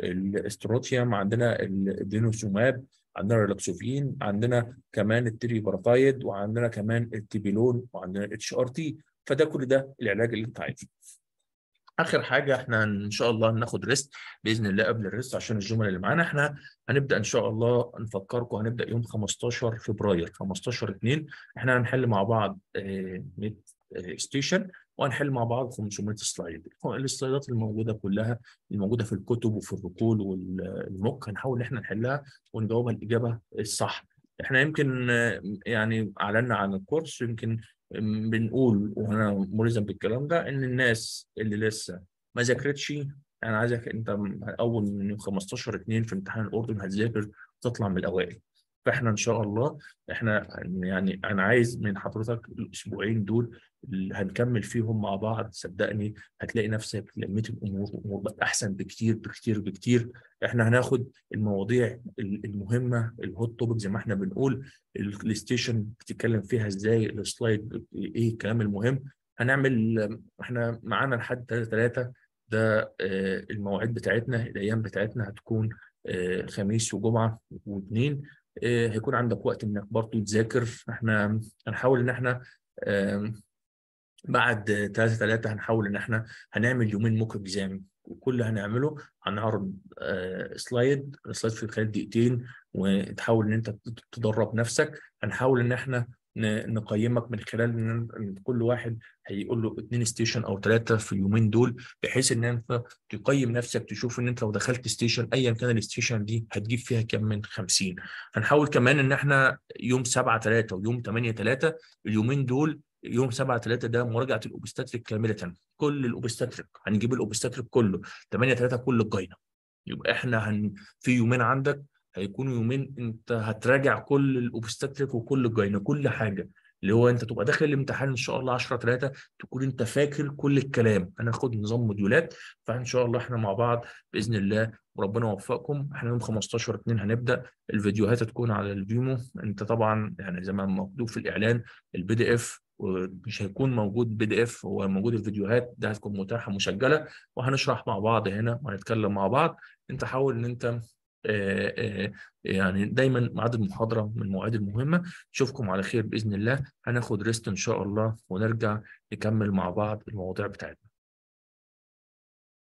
الاستروتيوم عندنا الدينوسوماب عندنا ريلاكسوفين عندنا كمان التريبارتايد وعندنا كمان التبيلون وعندنا الاتش ار تي فده كل ده العلاج اللي انت عايزه اخر حاجه احنا ان شاء الله هناخد ريست باذن الله قبل الريست عشان الجمل اللي معانا احنا هنبدا ان شاء الله نفكركم هنبدا يوم 15 فبراير 15 2 احنا هنحل مع بعض ميد آه، ستيشن وهنحل مع بعض 500 سلايد السلايدات الموجوده كلها الموجوده في الكتب وفي الرقول والموك هنحاول ان احنا نحلها ونجاوبها الاجابه الصح احنا يمكن يعني اعلنا عن الكورس يمكن بنقول وانا ملزم بالكلام ده ان الناس اللي لسه ما ذاكرتش انا عايزك انت اول من 15 2 في امتحان الاردن هتذاكر تطلع من الاوائل فاحنا ان شاء الله احنا يعني انا عايز من حضرتك الاسبوعين دول اللي هنكمل فيهم مع بعض صدقني هتلاقي نفسك لميت الامور وامور احسن بكتير بكتير بكتير احنا هناخد المواضيع المهمه الهوت توبك زي ما احنا بنقول الستيشن بتتكلم فيها ازاي السلايد ايه الكلام المهم هنعمل احنا معانا لحد 3 ده آه، المواعيد بتاعتنا الايام بتاعتنا هتكون آه، خميس وجمعه واثنين إيه، هيكون عندك وقت انك برضو تذاكر احنا هنحاول ان احنا بعد ثلاثة ثلاثة هنحاول ان احنا هنعمل يومين موك اكزام وكل اللي هنعمله هنعرض سلايد آه، سلايد في خلال دقيقتين وتحاول ان انت تدرب نفسك هنحاول ان احنا نقيمك من خلال ان كل واحد هيقول له اثنين ستيشن او ثلاثه في اليومين دول بحيث ان انت تقيم نفسك تشوف ان انت لو دخلت ستيشن ايا كان الستيشن دي هتجيب فيها كام من 50 هنحاول كمان ان احنا يوم 7 3 ويوم 8 3 اليومين دول يوم 7 3 ده مراجعه الاوبستاتريك كامله كل الاوبستاتريك هنجيب الاوبستاتريك كله 8 3 كل الجاينه يبقى احنا هن في يومين عندك هيكونوا يومين انت هتراجع كل الاوبستاتريك وكل الجاينه كل حاجه اللي هو انت تبقى داخل الامتحان ان شاء الله 10 3 تكون انت فاكر كل الكلام انا هاخد نظام موديولات فان شاء الله احنا مع بعض باذن الله وربنا يوفقكم احنا يوم 15 2 هنبدا الفيديوهات هتكون على الفيمو انت طبعا يعني زي ما مكتوب في الاعلان البي دي اف مش هيكون موجود بي دي اف هو موجود الفيديوهات ده هتكون متاحه مسجله وهنشرح مع بعض هنا وهنتكلم مع بعض انت حاول ان انت آه، آه، يعني دايما ميعاد المحاضره من المواعيد المهمه اشوفكم على خير باذن الله هناخد ريست ان شاء الله ونرجع نكمل مع بعض المواضيع بتاعتنا